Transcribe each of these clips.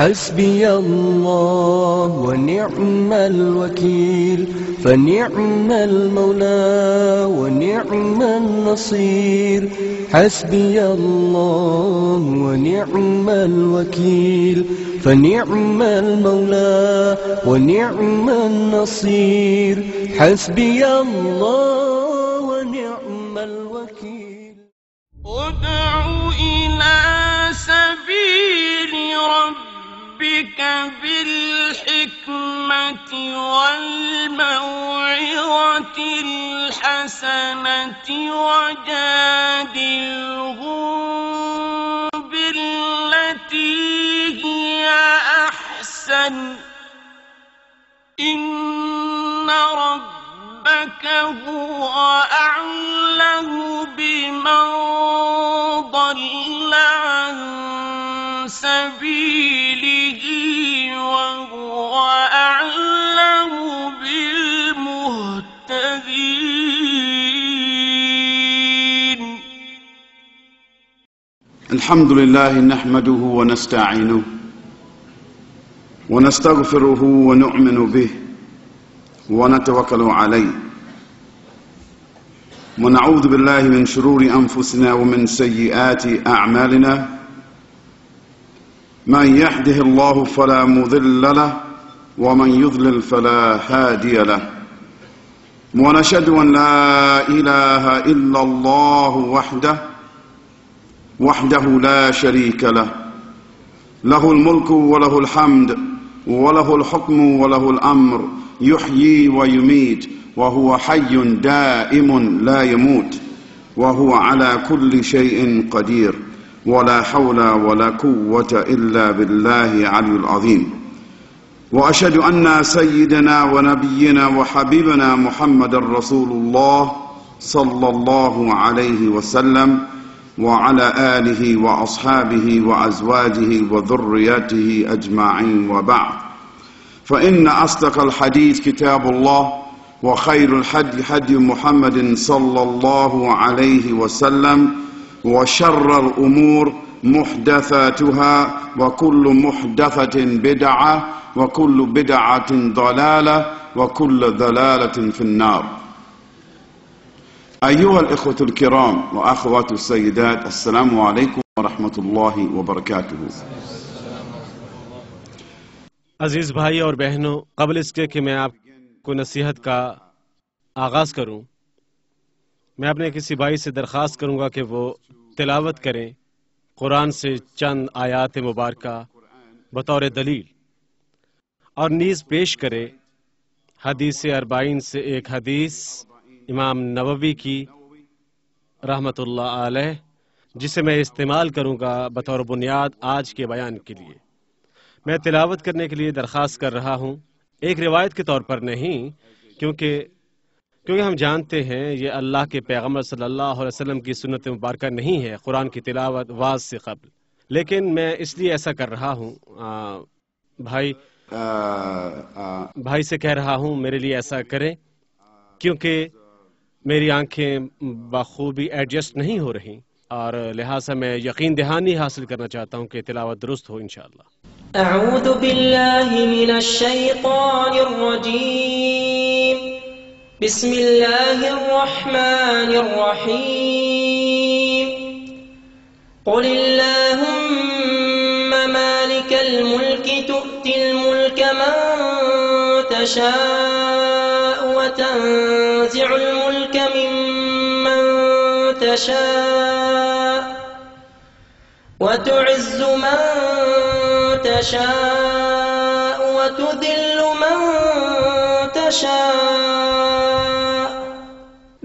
حسبي الله ونعم الوكيل فنعم المولى ونعم النصير حسبي الله ونعم الوكيل فنعم المولى ونعم النصير حسبي الله ربك بالحكمة والموعظة الحسنة وجادلهم بالتي هي أحسن إن ربك هو أعلم بمن ضل الحمد لله نحمده ونستعينه ونستغفره ونؤمن به ونتوكل عليه ونعوذ بالله من شرور أنفسنا ومن سيئات أعمالنا من يحده الله فلا مضل له ومن يضلل فلا هادي له ونشهد أن لا إله إلا الله وحده وحده لا شريك له له الملك وله الحمد وله الحكم وله الأمر يحيي ويميت وهو حي دائم لا يموت وهو على كل شيء قدير ولا حول ولا قوة إلا بالله العلي العظيم واشهد ان سيدنا ونبينا وحبيبنا محمد رسول الله صلى الله عليه وسلم وعلى اله واصحابه وازواجه وذريته اجمعين وبعد فان اصدق الحديث كتاب الله وخير الحدي حدي محمد صلى الله عليه وسلم وشر الامور محدثاتها وكل محدثة بدعة وكل بدعة ضلالة وكل ضلالة في النار أيها الإخوة الكرام وأخوات السيدات السلام عليكم ورحمة الله وبركاته عزیز بھائی اور بہنوں قبل اس کے کہ میں آپ کو نصیحت کا آغاز کروں میں اپنے کسی بھائی سے درخواست کروں گا کہ وہ تلاوت کریں कुरान से चंद आयात मुबारक बतौर दलील और नीज पेश करे हदीस अरबाइन से एक हदीस इमाम नववी की रहमतुल्लाह अलैह जिसे मैं इस्तेमाल करूंगा बतौर बुनियाद आज के बयान के लिए मैं तिलावत करने के लिए दरख्वास्त कर रहा हूं एक रिवायत के तौर पर नहीं क्योंकि क्योंकि हम जानते हैं ये अल्लाह के पैगम्बर सल्लल्लाहु अलैहि वसल्लम की सुनत मुबारक नहीं है कुरान की तिलावत वाज से कबल लेकिन मैं इसलिए ऐसा कर रहा हूँ भाई आ, आ, भाई से कह रहा हूँ मेरे लिए ऐसा करें क्योंकि मेरी आंखें बखूबी एडजस्ट नहीं हो रही और लिहाजा मैं यकीन दहानी हासिल करना चाहता हूँ कि तिलावत दुरुस्त हो इनशाला بسم الله الرحمن الرحيم قل اللهم مالك الملك تؤتي الملك من تشاء وتنزع الملك ممن تشاء وتعز من تشاء وتذل من تشاء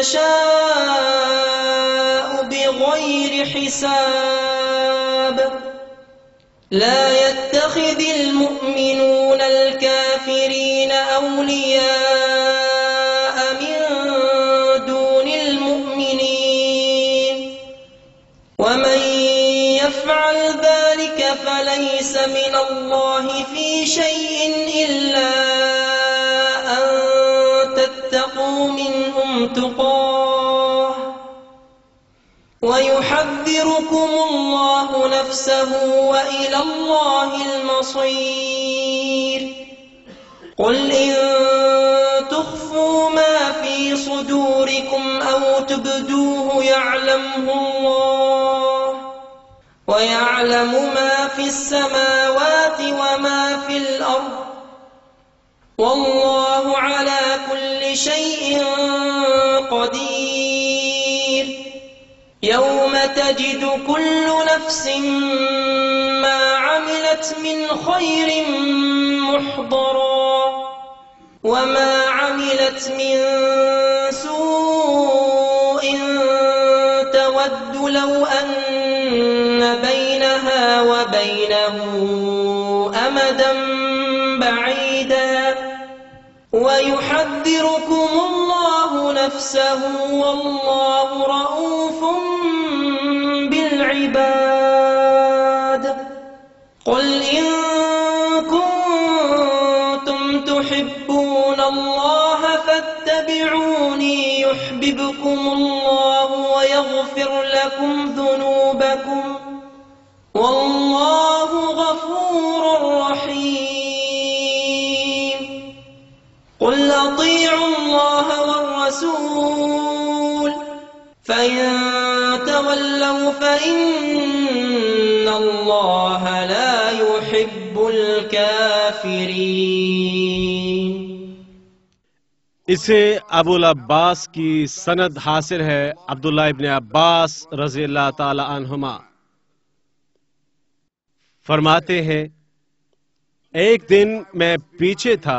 يشاء بغير حساب لا يتخذ المؤمنون الكافرين أولياء من دون المؤمنين ومن يفعل ذلك فليس من الله في شيء إلا ويحذركم الله نفسه وإلى الله المصير قل إن تخفوا ما في صدوركم أو تبدوه يعلمه الله ويعلم ما في السماوات وما في الأرض والله على كل شيء قدير يوم تجد كل نفس ما عملت من خير محضرا وما عملت من سوء تود لو أن بينها وبينه أمدا بعيدا ويحذركم نفسه والله رؤوف بالعباد قل إن كنتم تحبون الله فاتبعوني يحببكم الله ويغفر لكم ذنوبكم الرسول فإن تولوا فإن الله لا يحب الكافرين इसे अबुल अब्बास की सनद हासिल है अब्दुल्ला इबन अब्बास रजी तुमा फरमाते हैं एक दिन मैं पीछे था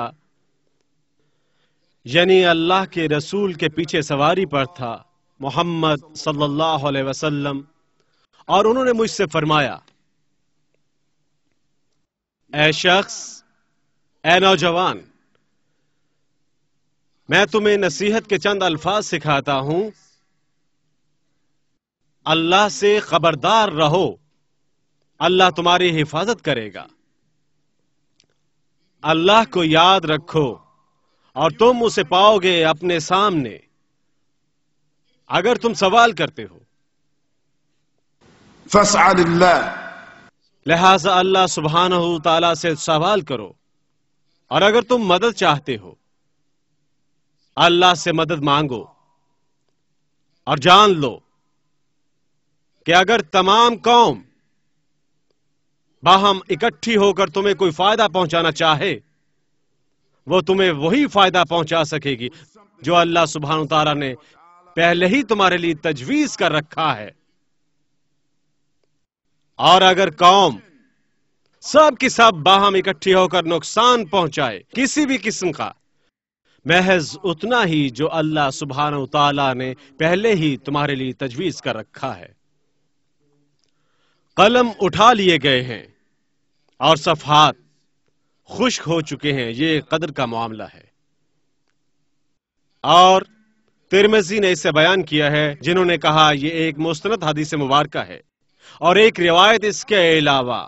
यानी अल्लाह के रसूल के पीछे सवारी पर था मोहम्मद सल्लल्लाहु अलैहि वसल्लम और उन्होंने मुझसे फरमाया ए शख्स ए नौजवान मैं तुम्हें नसीहत के चंद अल्फाज सिखाता हूं अल्लाह से खबरदार रहो अल्लाह तुम्हारी हिफाजत करेगा अल्लाह को याद रखो और तुम उसे पाओगे अपने सामने अगर तुम सवाल करते हो लिहाजा अल्लाह सुबहान तला से सवाल करो और अगर तुम मदद चाहते हो अल्लाह से मदद मांगो और जान लो कि अगर तमाम कौम बाहम इकट्ठी होकर तुम्हें कोई फायदा पहुंचाना चाहे वो तुम्हें वही फायदा पहुंचा सकेगी जो अल्लाह सुबहान तारा ने पहले ही तुम्हारे लिए तजवीज कर रखा है और अगर कौम सब की सब बाहम इकट्ठी होकर नुकसान पहुंचाए किसी भी किस्म का महज उतना ही जो अल्लाह सुबहान तला ने पहले ही तुम्हारे लिए तजवीज कर रखा है कलम उठा लिए गए हैं और सफात खुश्क हो चुके हैं ये कदर का मामला है और तिरमेजी ने इसे बयान किया है जिन्होंने कहा यह एक मुस्तनद हदीस मुबारक है और एक रिवायत इसके अलावा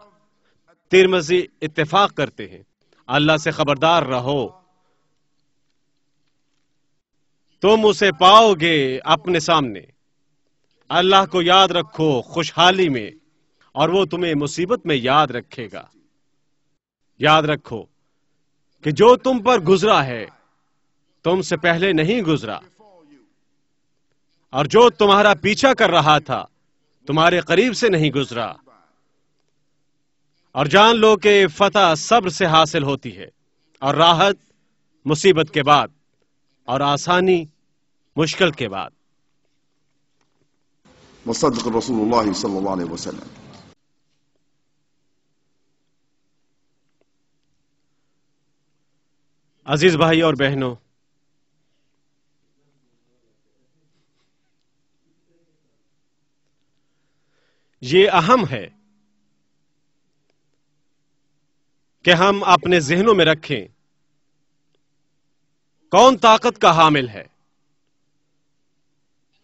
तिरमेजी इतफाक करते हैं अल्लाह से खबरदार रहो तुम उसे पाओगे अपने सामने अल्लाह को याद रखो खुशहाली में और वो तुम्हें मुसीबत में याद रखेगा याद रखो कि जो तुम पर गुजरा है तुमसे पहले नहीं गुजरा और जो तुम्हारा पीछा कर रहा था तुम्हारे करीब से नहीं गुजरा और जान लो कि फतह सब्र से हासिल होती है और राहत मुसीबत के बाद और आसानी मुश्किल के बाद मुसद रसूल सल्लल्लाहु अलैहि वसल्लम अजीज भाई और बहनों ये अहम है कि हम अपने जहनों में रखें कौन ताकत का हामिल है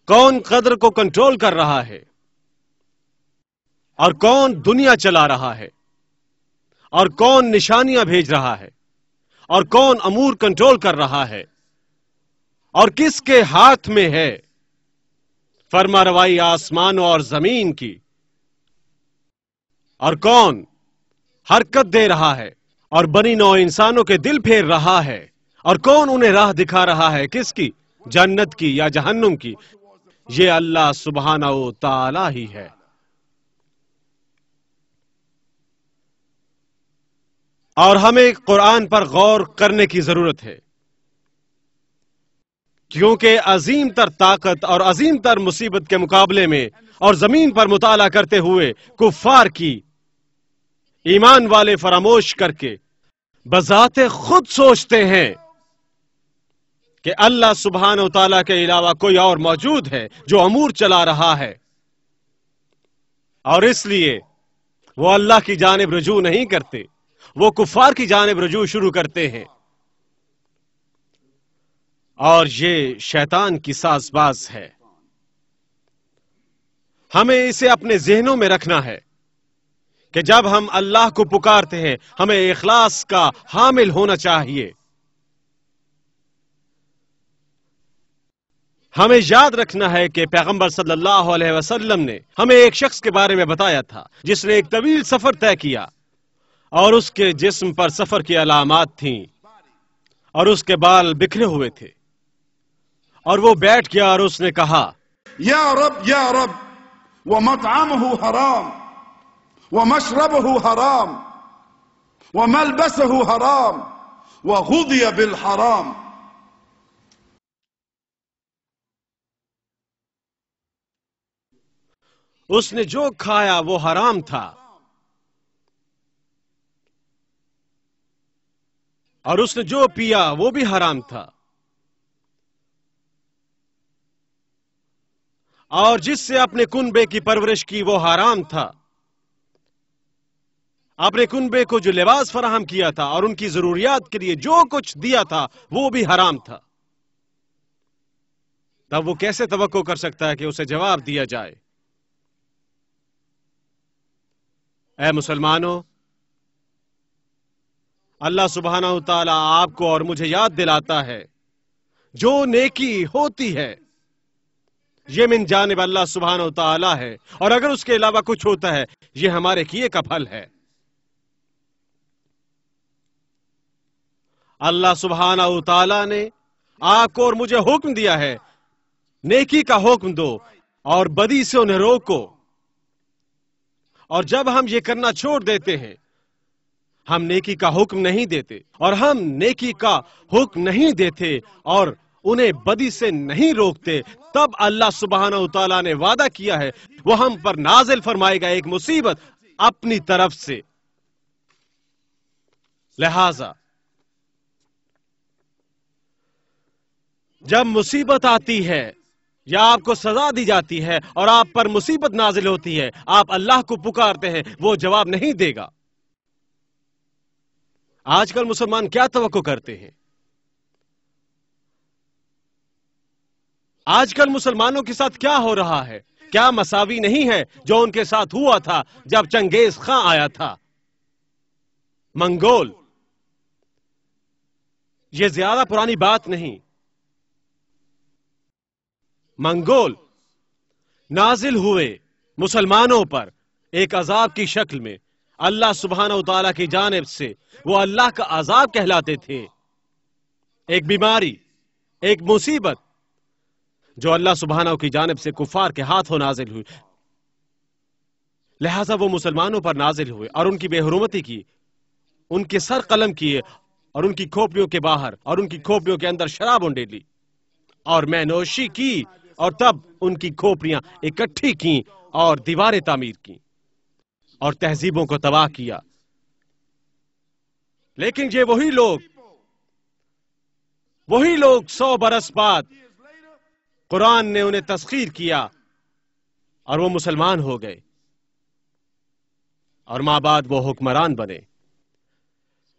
कौन कदर को कंट्रोल कर रहा है और कौन दुनिया चला रहा है और कौन निशानियां भेज रहा है और कौन अमूर कंट्रोल कर रहा है और किसके हाथ में है फरमा रवाई आसमान और जमीन की और कौन हरकत दे रहा है और बनी नौ इंसानों के दिल फेर रहा है और कौन उन्हें राह दिखा रहा है किसकी जन्नत की या जहन्नुम की ये अल्लाह सुबहाना ताला ही है और हमें कुरान पर गौर करने की जरूरत है क्योंकि अजीम तर ताकत और अजीम तर मुसीबत के मुकाबले में और जमीन पर मुताला करते हुए कुफार की ईमान वाले फरामोश करके बजाते खुद सोचते हैं कि अल्लाह सुबहान तला के अलावा कोई और मौजूद है जो अमूर चला रहा है और इसलिए वो अल्लाह की जानब रजू नहीं करते वो कुफार की जानब रजू शुरू करते हैं और ये शैतान की साजबाज है हमें इसे अपने जहनों में रखना है कि जब हम अल्लाह को पुकारते हैं हमें इखलास का हामिल होना चाहिए हमें याद रखना है कि पैगंबर सल्लल्लाहु अलैहि वसल्लम ने हमें एक शख्स के बारे में बताया था जिसने एक तवील सफर तय किया और उसके जिस्म पर सफर की अलामत थी और उसके बाल बिखरे हुए थे और वो बैठ गया और उसने कहा या रब या रब वो मतआम हराम व मशरब हराम व मलबस हराम व खुदिया बिल हराम उसने जो खाया वो हराम था और उसने जो पिया वो भी हराम था और जिससे अपने कुनबे की परवरिश की वो हराम था अपने कुनबे को जो लिबास फराहम किया था और उनकी जरूरियात के लिए जो कुछ दिया था वो भी हराम था तब वो कैसे तो कर सकता है कि उसे जवाब दिया जाए ए मुसलमानों अल्लाह सुबहाना तला आपको और मुझे याद दिलाता है जो नेकी होती है ये मिन जानब अल्लाह सुबहाना तला है और अगर उसके अलावा कुछ होता है ये हमारे किए का फल है अल्लाह सुबहाना तला ने आपको और मुझे हुक्म दिया है नेकी का हुक्म दो और बदी से उन्हें रोको और जब हम ये करना छोड़ देते हैं हम नेकी का हुक्म नहीं देते और हम नेकी का हुक्म नहीं देते और उन्हें बदी से नहीं रोकते तब अल्लाह सुबहाना तला ने वादा किया है वो हम पर नाजिल फरमाएगा एक मुसीबत अपनी तरफ से लिहाजा जब मुसीबत आती है या आपको सजा दी जाती है और आप पर मुसीबत नाजिल होती है आप अल्लाह को पुकारते हैं वो जवाब नहीं देगा आजकल मुसलमान क्या तो करते हैं आजकल मुसलमानों के साथ क्या हो रहा है क्या मसावी नहीं है जो उनके साथ हुआ था जब चंगेज खां आया था मंगोल यह ज्यादा पुरानी बात नहीं मंगोल नाजिल हुए मुसलमानों पर एक अजाब की शक्ल में अल्लाह सुबहान तला की जानब से वो अल्लाह का आजाब कहलाते थे एक बीमारी एक मुसीबत जो अल्लाह सुबहाना की जानब से कुफार के हाथों नाजिल हुई लिहाजा वो मुसलमानों पर नाजिल हुए और उनकी बेहरमती की उनके सर कलम किए और उनकी खोपड़ियों के बाहर और उनकी खोपड़ियों के अंदर शराब उंडे ली और मैनोशी की और तब उनकी खोपड़ियां इकट्ठी की और दीवारें तामीर की और तहजीबों को तबाह किया लेकिन ये वही लोग वही लोग सौ बरस बाद कुरान ने उन्हें तस्खीर किया और वो मुसलमान हो गए और मां बाद वो हुक्मरान बने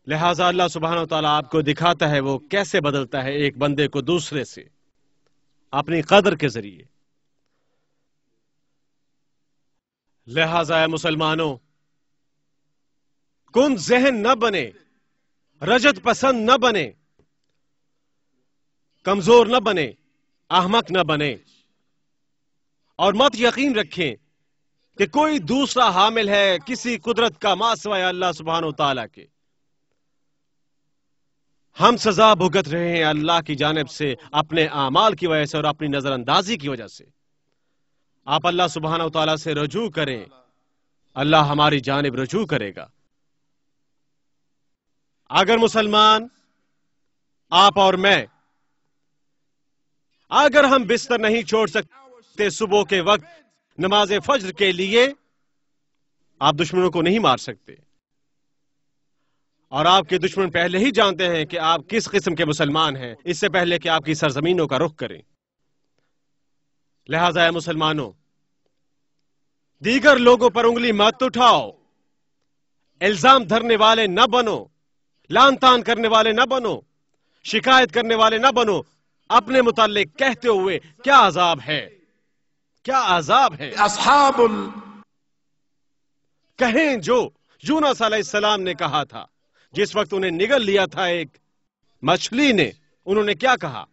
लिहाजा अल्लाह सुबहान तला आपको दिखाता है वो कैसे बदलता है एक बंदे को दूसरे से अपनी कदर के जरिए लिहाजा मुसलमानों कुन जहन न बने रजत पसंद न बने कमजोर न बने अहमक न बने और मत यकीन रखें कि कोई दूसरा हामिल है किसी कुदरत का मासवाय अल्लाह सुबहान तला के हम सजा भुगत रहे हैं अल्लाह की जानब से अपने आमाल की वजह से और अपनी नजरअंदाजी की वजह से आप अल्लाह सुबहाना तला से रजू करें अल्लाह हमारी जानब रजू करेगा अगर मुसलमान आप और मैं अगर हम बिस्तर नहीं छोड़ सकते सुबह के वक्त नमाज फज्र के लिए आप दुश्मनों को नहीं मार सकते और आपके दुश्मन पहले ही जानते हैं कि आप किस किस्म के मुसलमान हैं इससे पहले कि आपकी सरजमीनों का रुख करें लिहाजा है मुसलमानों दीगर लोगों पर उंगली मत उठाओ इल्जाम धरने वाले न बनो लान तान करने वाले न बनो शिकायत करने वाले न बनो अपने मुतालिक कहते हुए क्या आजाब है क्या आजाब है अस्हाबुल। कहें जो यूनस सलाम ने कहा था जिस वक्त उन्हें निगल लिया था एक मछली ने उन्होंने क्या कहा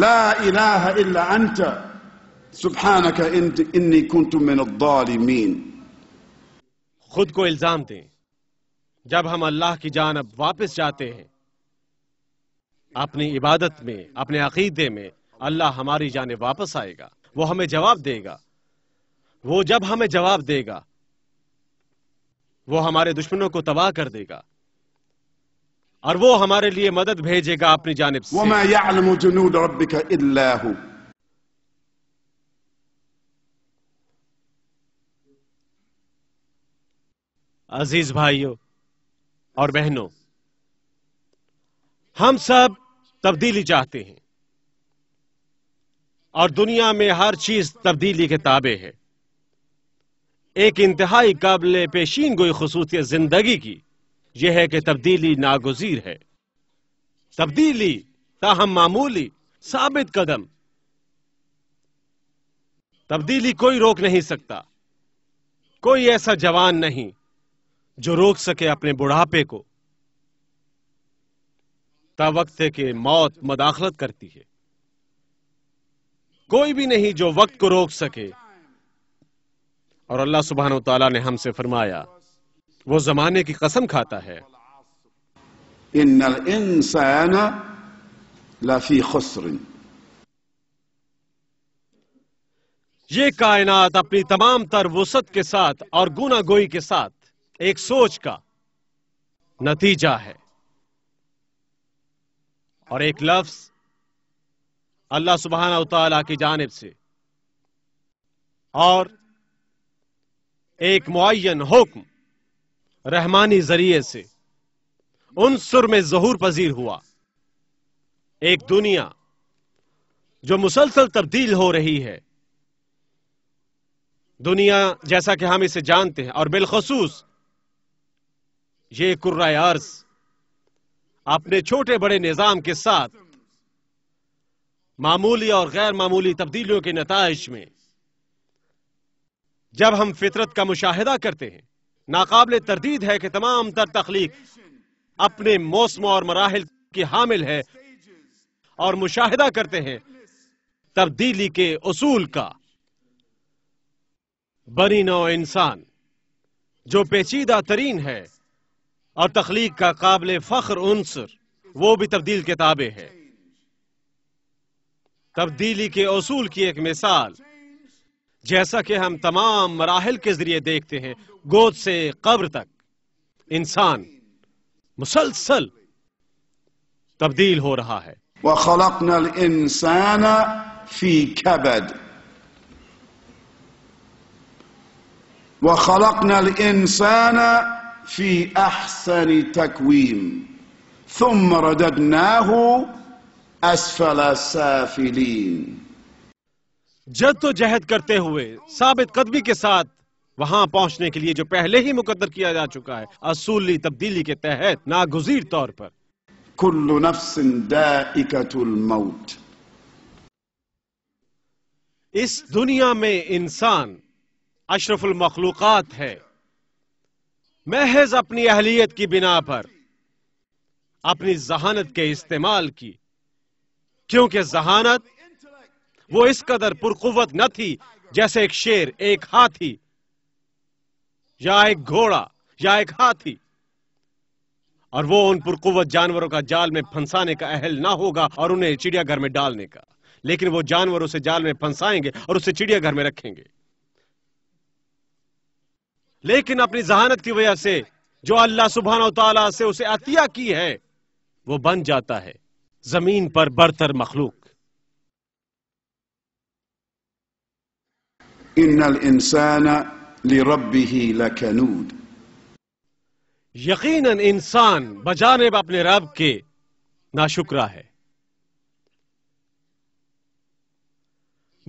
لا إله إلا أنت سبحانك انت إني كنت من الظالمين खुद को इल्जाम दें जब हम अल्लाह की जानब वापस जाते हैं अपनी इबादत में अपने अकीदे में अल्लाह हमारी जाने वापस आएगा वो हमें जवाब देगा वो जब हमें जवाब देगा वो हमारे दुश्मनों को तबाह कर देगा और वो हमारे लिए मदद भेजेगा अपनी जानब से अजीज भाइयों और बहनों हम सब तब्दीली चाहते हैं और दुनिया में हर चीज तब्दीली के ताबे है एक इंतहाई काबिल पेशीन गोई खसूसियत जिंदगी की यह है कि तब्दीली नागुजीर है तब्दीली ताहम मामूली साबित कदम तब्दीली कोई रोक नहीं सकता कोई ऐसा जवान नहीं जो रोक सके अपने बुढ़ापे को वक्त के मौत मदाखलत करती है कोई भी नहीं जो वक्त को रोक सके और अल्लाह सुबहान तला ने हमसे फरमाया वो जमाने की कसम खाता है इन इंसान खुसरिन ये कायनात अपनी तमाम तर वसत के साथ और गुना गोई के साथ एक सोच का नतीजा है और एक लफ्ज अल्लाह सुबहाना तला की जानब से और एक मुन हुक्म रहमानी जरिए से उन सुर में जहूर पजीर हुआ एक दुनिया जो मुसलसल तब्दील हो रही है दुनिया जैसा कि हम इसे जानते हैं और बिलखसूस ये अर्ज अपने छोटे बड़े निज़ाम के साथ मामूली और गैर मामूली तब्दीलियों के नतज में जब हम फितरत का मुशाहिदा करते हैं नाकबले तरदीद है कि तमाम तर तखलीक अपने मौसम और मराहल की हामिल है और मुशाहिदा करते हैं तब्दीली के असूल का बनी नौ इंसान जो पेचीदा तरीन है और तख्लीक का काबिल फ़ख्र उनसर वो भी तब्दील के ताबे है तब्दीली के असूल की एक मिसाल जैसा कि हम तमाम मराहल के जरिए देखते हैं गोद से कब्र तक इंसान मुसलसल तब्दील हो रहा है खलक नल इंसान फी कबद وخلقنا الإنسان في أحسن تكويم ثم رددناه أسفل سافلين जद्दोजहद तो करते हुए साबित कदमी के साथ वहां पहुंचने के लिए जो पहले ही मुकदर किया जा चुका है असूली तब्दीली के तहत नागुजीर तौर पर कुल्लु मौत इस दुनिया में इंसान अशरफुल मखलूकत है महज अपनी अहलियत की बिना पर अपनी जहानत के इस्तेमाल की क्योंकि जहानत वो इस कदर पुरकुवत न थी जैसे एक शेर एक हाथी या एक घोड़ा या एक हाथी और वो उन पुरकुवत जानवरों का जाल में फंसाने का अहल ना होगा और उन्हें चिड़ियाघर में डालने का लेकिन वो जानवर उसे जाल में फंसाएंगे और उसे चिड़ियाघर में रखेंगे लेकिन अपनी जहानत की वजह से जो अल्लाह सुबहान तला से उसे अतिया की है वो बन जाता है जमीन पर बरतर मखलूक इन्नल इंसान लिरब्बिही लकनूद यकीनन इंसान बजानेब अपने रब के नाशुक्रा है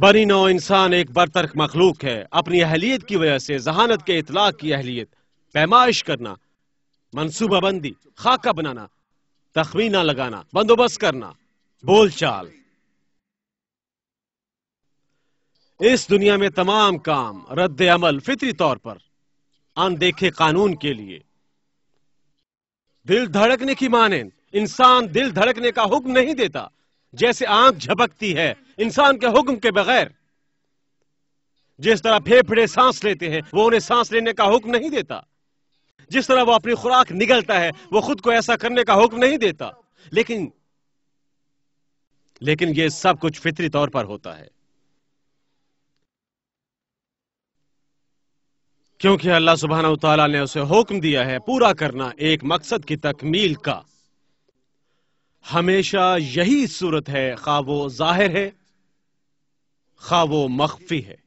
बनी नौ इंसान एक बरतर्क मखलूक है अपनी अहलियत की वजह से जहानत के इतलाक की अहलियत पैमाइश करना मनसूबाबंदी खाका बनाना तखमीना लगाना बंदोबस्त करना बोलचाल इस दुनिया में तमाम काम रद्द अमल फित्री तौर पर अनदेखे कानून के लिए दिल धड़कने की माने इंसान दिल धड़कने का हुक्म नहीं देता जैसे आंख झपकती है इंसान के हुक्म के बगैर जिस तरह फेफड़े सांस लेते हैं वो उन्हें सांस लेने का हुक्म नहीं देता जिस तरह वो अपनी खुराक निगलता है वो खुद को ऐसा करने का हुक्म नहीं देता लेकिन लेकिन ये सब कुछ फितरी तौर पर होता है क्योंकि अल्लाह सुबहाना तला ने उसे हुक्म दिया है पूरा करना एक मकसद की तकमील का हमेशा यही सूरत है खा वो जाहिर है खा वो मख्फी है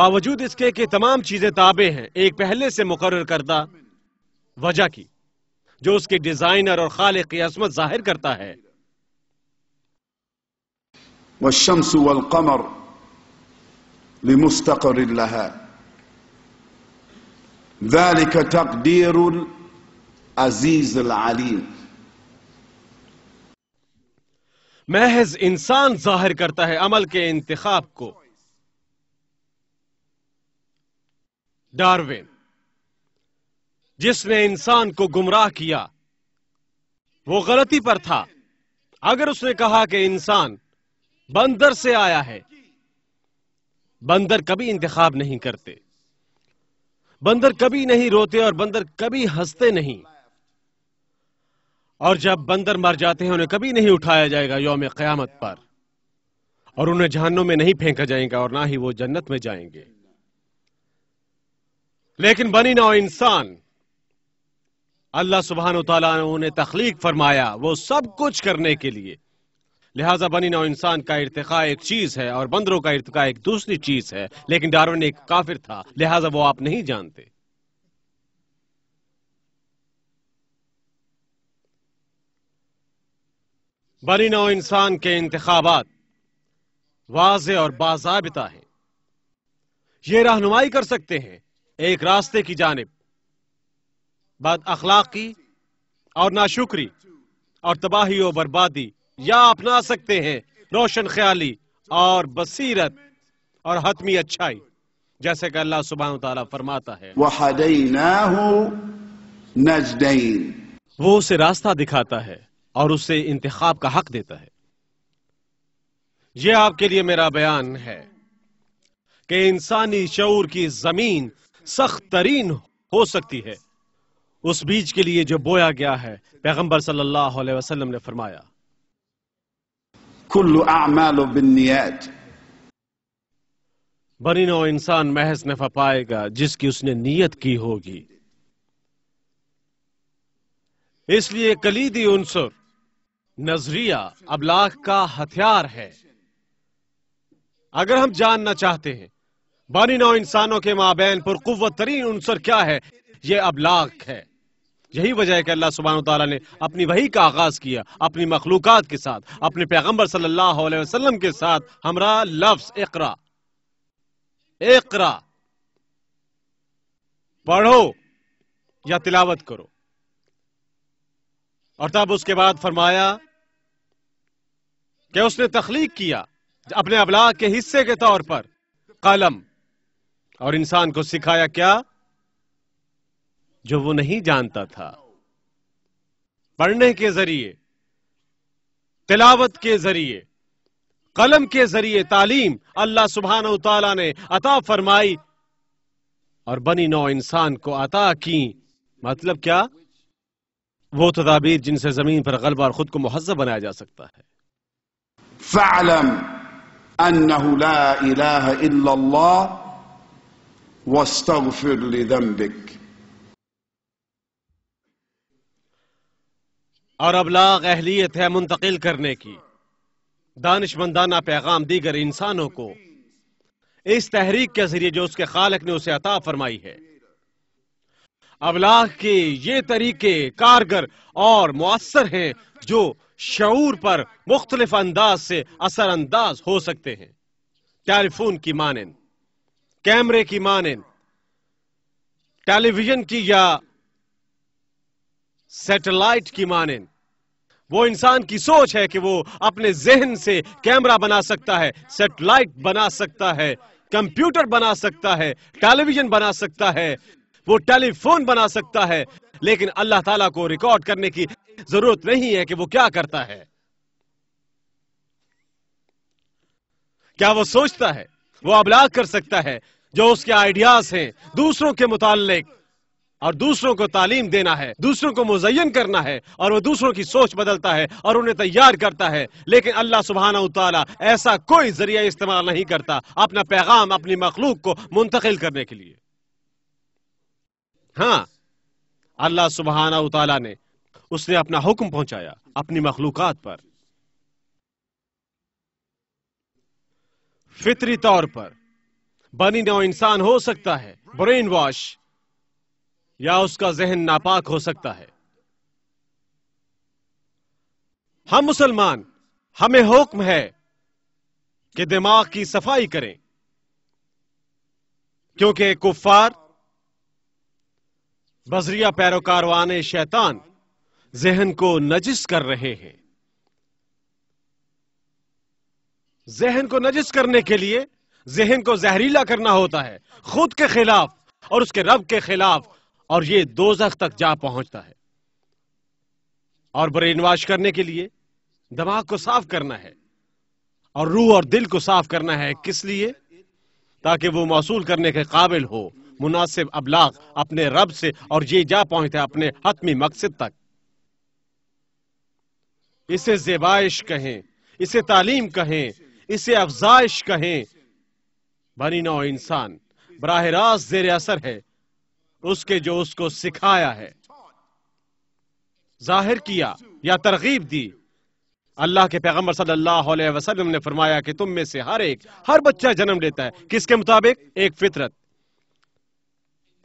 बावजूद इसके कि तमाम चीजें ताबे हैं एक पहले से मुकर करदा वजह की जो उसके डिजाइनर और खाल की असमत जाहिर करता है वशमस कमर मुस्तकर ذلك تقدير العزيز العليم महज इंसान जाहिर करता है अमल के इंतखाब को डार्विन जिसने इंसान को गुमराह किया वो गलती पर था अगर उसने कहा कि इंसान बंदर से आया है बंदर कभी इंतखाब नहीं करते बंदर कभी नहीं रोते और बंदर कभी हंसते नहीं और जब बंदर मर जाते हैं उन्हें कभी नहीं उठाया जाएगा योम क्यामत पर और उन्हें जहनों में नहीं फेंका जाएगा और ना ही वो जन्नत में जाएंगे लेकिन बनी ना इंसान अल्लाह सुबहान तला ने उन्हें तखलीक फरमाया वो सब कुछ करने के लिए लिहाजा बनी नौ इंसान का इरतका एक चीज़ है और बंदरों का इरतका एक दूसरी चीज़ है लेकिन डार्विन एक काफिर था लिहाजा वो आप नहीं जानते बनी नौ इंसान के इंतबात वाज और बाजाबिता है ये रहनुमाई कर सकते हैं एक रास्ते की जानब बद अखलाकी और नाशुक्री और तबाही और बर्बादी या अपना सकते हैं रोशन ख्याली और बसीरत और हतमी अच्छाई जैसे कि अल्लाह सुबह तला फरमाता है वो उसे रास्ता दिखाता है और उसे इंतखाब का हक देता है यह आपके लिए मेरा बयान है कि इंसानी शूर की जमीन सख्त तरीन हो सकती है उस बीज के लिए जो बोया गया है पैगंबर सल्लल्लाहु अलैहि वसल्लम ने फरमाया कुल्लु अमाल बिन्नियात बरीनो इंसान महज नफा पाएगा जिसकी उसने नीयत की होगी इसलिए कलीदी उनसर नजरिया अबलाग का हथियार है अगर हम जानना चाहते हैं बानी नौ इंसानों के माबेन पर कुत तरीन उनसर क्या है यह अबलाग है यही वजह है कि अल्लाह सुबहान तला ने अपनी वही का आगाज़ किया अपनी मखलूक के साथ अपने पैगम्बर सल्ला वसलम के साथ हमरा लफ्स इकरा इकरा पढ़ो या तिलावत करो और तब उसके बाद फरमाया कि उसने तख्लीक किया अपने अबला के हिस्से के तौर पर कलम और इंसान को सिखाया क्या जो वो नहीं जानता था पढ़ने के जरिए तिलावत के जरिए कलम के जरिए तालीम अल्लाह सुबहान तला ने अता फरमाई और बनी नौ इंसान को अता की मतलब क्या वो तदाबीर तो जिनसे जमीन पर गलबा और खुद को महजब बनाया जा सकता है واستغفر لذنبك और अबलाग अहलियत है मुंतकिल करने की मंदाना पैगाम दीगर इंसानों को इस तहरीक के जरिए जो उसके खालक ने उसे अता फरमाई है अबलाग के ये तरीके कारगर और मुसर हैं जो शूर पर मुख्तलिफ अंदाज से असरअंदाज हो सकते हैं टेलीफोन की मानन कैमरे की मानन टेलीविजन की या सैटेलाइट की माने वो इंसान की सोच है कि वो अपने जहन से कैमरा बना सकता है सेटेलाइट बना सकता है कंप्यूटर बना सकता है टेलीविजन बना सकता है वो टेलीफोन बना सकता है लेकिन अल्लाह ताला को रिकॉर्ड करने की जरूरत नहीं है कि वो क्या करता है क्या वो सोचता है वो अबलाग कर सकता है जो उसके आइडियाज हैं दूसरों के मुतालिक और दूसरों को तालीम देना है दूसरों को मुजयन करना है और वो दूसरों की सोच बदलता है और उन्हें तैयार करता है लेकिन अल्लाह सुबहाना तला ऐसा कोई जरिया इस्तेमाल नहीं करता अपना पैगाम अपनी मखलूक को मुंतकिल करने के लिए हाँ अल्लाह सुबहाना तला ने उसने अपना हुक्म पहुंचाया अपनी मखलूक पर फितरी तौर पर बनी नौ इंसान हो सकता है ब्रेन वॉश या उसका जहन नापाक हो सकता है हम मुसलमान हमें हुक्म है कि दिमाग की सफाई करें क्योंकि कुफार बजरिया पैरोकारवान शैतान जहन को नजिस कर रहे हैं जहन को नजिस करने के लिए जहन को जहरीला करना होता है खुद के खिलाफ और उसके रब के खिलाफ और ये दोजख तक जा पहुंचता है और ब्रेन वॉश करने के लिए दिमाग को साफ करना है और रूह और दिल को साफ करना है किस लिए ताकि वो मौसू करने के काबिल हो मुनासिब अबलाग अपने रब से और ये जा पहुंचता है अपने हतमी मकसद तक इसे जेबाइश कहें इसे तालीम कहें इसे अफजाइश कहें बनी नौ इंसान बराह रास्त जेर असर है उसके जो उसको सिखाया है जाहिर किया या तरगीब दी अल्लाह के पैगम्बर सल्लल्लाहु अलैहि वसल्लम ने फरमाया कि तुम में से हर एक हर बच्चा जन्म लेता है किसके मुताबिक एक फितरत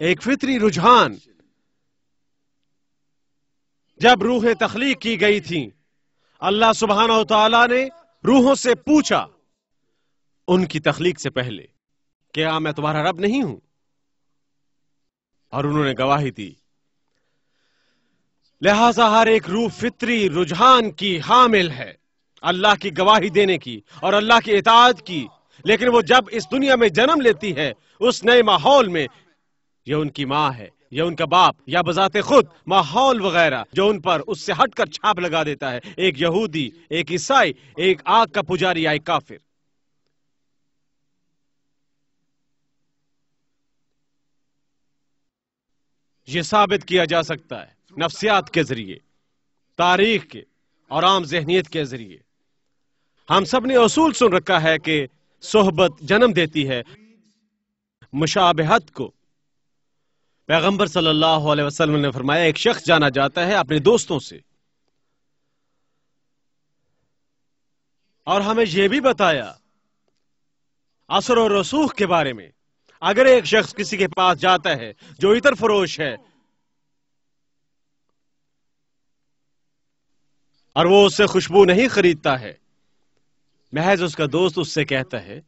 एक फितरी रुझान जब रूहें तख्लीक की गई थी अल्लाह सुबहाना तला ने रूहों से पूछा उनकी तखलीक से पहले क्या मैं तुम्हारा रब नहीं हूं और उन्होंने गवाही दी लिहाजा हर एक रूह फित्री रुझान की हामिल है अल्लाह की गवाही देने की और अल्लाह की इताद की लेकिन वो जब इस दुनिया में जन्म लेती है उस नए माहौल में यह उनकी माँ है यह उनका बाप या बजाते खुद माहौल वगैरह जो उन पर उससे हटकर छाप लगा देता है एक यहूदी एक ईसाई एक आग का पुजारी या एक काफिर ये साबित किया जा सकता है नफ्सियात के ज़रिए तारीख के और आम जहनीत के ज़रिए हम सब ने असूल सुन रखा है कि सोहबत जन्म देती है मुशाबहत को पैगंबर सल्लल्लाहु अलैहि वसल्लम ने फरमाया एक शख्स जाना जाता है अपने दोस्तों से और हमें यह भी बताया असर और रसूख के बारे में अगर एक शख्स किसी के पास जाता है जो इतर फरोश है और वो उससे खुशबू नहीं खरीदता है महज उसका दोस्त उससे कहता है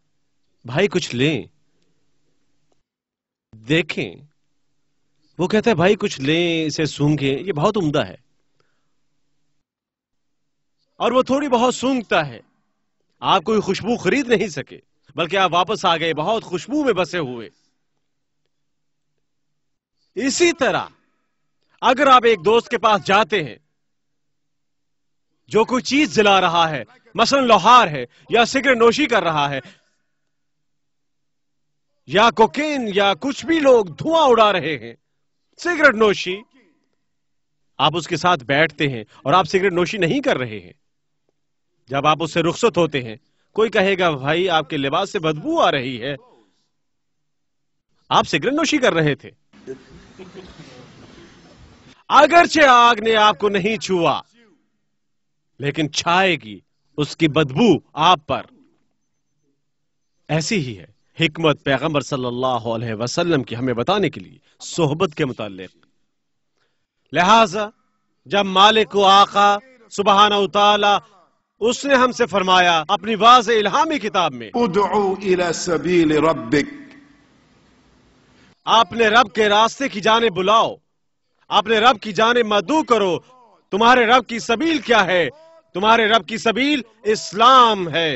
भाई कुछ लें देखें वो कहता है भाई कुछ लें इसे सूंघें ये बहुत उम्दा है और वो थोड़ी बहुत सूंघता है आप कोई खुशबू खरीद नहीं सके बल्कि आप वापस आ गए बहुत खुशबू में बसे हुए इसी तरह अगर आप एक दोस्त के पास जाते हैं जो कोई चीज जला रहा है मसलन लोहार है या सिगरेट नोशी कर रहा है या कोकेन या कुछ भी लोग धुआं उड़ा रहे हैं सिगरेट नोशी आप उसके साथ बैठते हैं और आप सिगरेट नोशी नहीं कर रहे हैं जब आप उससे रुखसत होते हैं कोई कहेगा भाई आपके लिबास से बदबू आ रही है आप सिगरेट नोशी कर रहे थे अगरचे आग ने आपको नहीं छुआ लेकिन छाएगी उसकी बदबू आप पर ऐसी ही है हिकमत पैगंबर सल्लल्लाहु अलैहि वसल्लम की हमें बताने के लिए सोहबत के मुतालिक लिहाजा जब मालिक को आका सुबहाना उताला उसने हमसे फरमाया अपनी वाज इलामी किताब में आपने रब के रास्ते की जाने बुलाओ आपने रब की जाने मदू करो तुम्हारे रब की सबील क्या है तुम्हारे रब की सबील इस्लाम है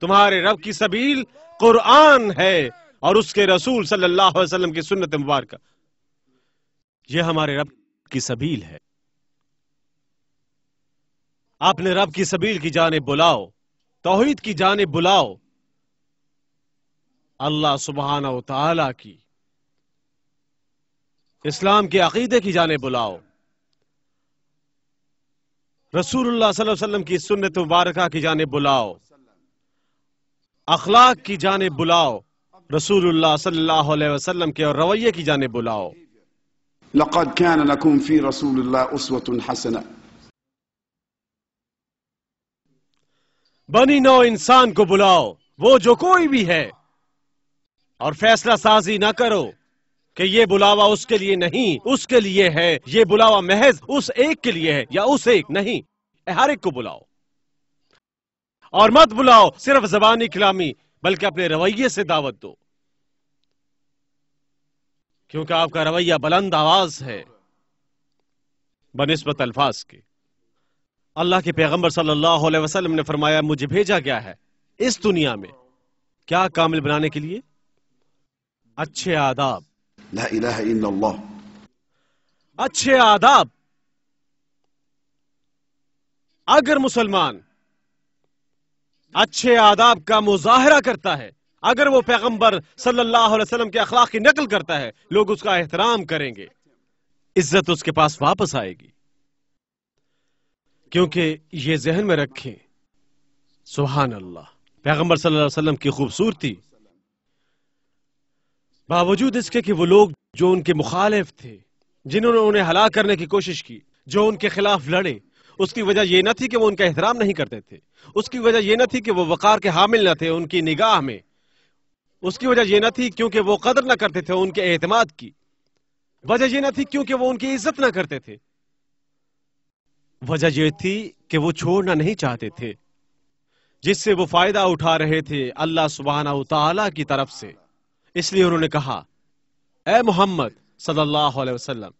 तुम्हारे रब की सबील कुरान है और उसके रसूल सल्लल्लाहु अलैहि वसल्लम की सुन्नत मुबारक यह हमारे रब की सबील है अपने रब की सबील की जाने बुलाओ तोहहीद की जाने बुलाओ अल्लाह सुबहाना तला की इस्लाम के अकीदे की जाने बुलाओ रसूलुल्लाह सल्लल्लाहु अलैहि वसल्लम की सुन्नत मुबारक की जाने बुलाओ अखलाक की जाने बुलाओ रसूलुल्लाह सल्लल्लाहु अलैहि वसल्लम के और रवैये की जाने बुलाओ लक़द कान लकुम फी रसूलुल्लाह उस्वतुन हसना बनी नौ इंसान को बुलाओ वो जो कोई भी है और फैसला साजी ना करो कि ये बुलावा उसके लिए नहीं उसके लिए है ये बुलावा महज उस एक के लिए है या उस एक नहीं हर एक को बुलाओ और मत बुलाओ सिर्फ जबानी खिलामी बल्कि अपने रवैये से दावत दो क्योंकि आपका रवैया बुलंद आवाज है बनस्बत अल्फाज के अल्लाह के पैगम्बर सल्लल्लाहु अलैहि वसल्लम ने फरमाया मुझे भेजा गया है इस दुनिया में क्या कामिल बनाने के लिए अच्छे आदाब अच्छे आदाब अगर मुसलमान अच्छे आदाब का मुजाहरा करता है अगर वो पैगंबर सल्लल्लाहु अलैहि वसल्लम के अखलाक की नकल करता है लोग उसका एहतराम करेंगे इज्जत उसके पास वापस आएगी क्योंकि ये जहन में रखें सुहान अल्लाह पैगम्बर सल्लल्लाहु की खूबसूरती बावजूद इसके कि वो लोग जो उनके मुखालिफ थे जिन्होंने उन्हें हला करने की कोशिश की जो उनके खिलाफ लड़े उसकी वजह यह न थी कि वो उनका एहतराम नहीं करते थे उसकी वजह यह न थी कि वो वक़ार के हामिल न थे उनकी निगाह में उसकी वजह यह न थी क्योंकि वो कदर न करते थे उनके एतमाद की वजह यह न थी क्योंकि वो उनकी इज्जत न करते थे वजह यह थी कि वो छोड़ना नहीं चाहते थे जिससे वो फायदा उठा रहे थे अल्लाह सुबहाना तला की तरफ से इसलिए उन्होंने कहा ए मोहम्मद सल्लल्लाहु अलैहि वसल्लम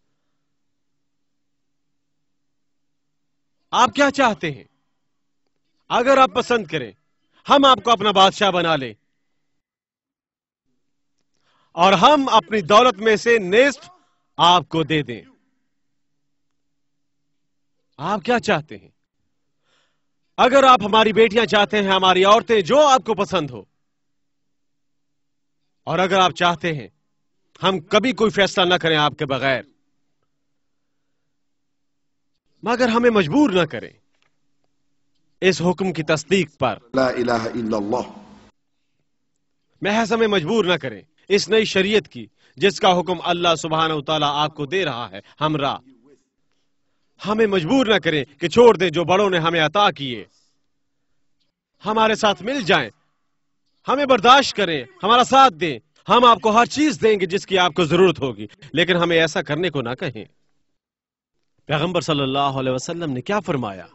आप क्या चाहते हैं अगर आप पसंद करें हम आपको अपना बादशाह बना लें और हम अपनी दौलत में से नेस्ट आपको दे दें आप क्या चाहते हैं अगर आप हमारी बेटियां चाहते हैं हमारी औरतें जो आपको पसंद हो और अगर आप चाहते हैं हम कभी कोई फैसला ना करें आपके बगैर मगर हमें मजबूर ना करें इस हुक्म की तस्दीक पर महज हमें मजबूर ना करें इस नई शरीयत की जिसका हुक्म अल्लाह सुबहाना आपको दे रहा है हमरा हमें मजबूर ना करें कि छोड़ दें जो बड़ों ने हमें अता किए हमारे साथ मिल जाएं, हमें बर्दाश्त करें हमारा साथ दें हम आपको हर चीज देंगे जिसकी आपको जरूरत होगी लेकिन हमें ऐसा करने को ना कहें पैगंबर सल्लल्लाहु अलैहि वसल्लम ने क्या फरमाया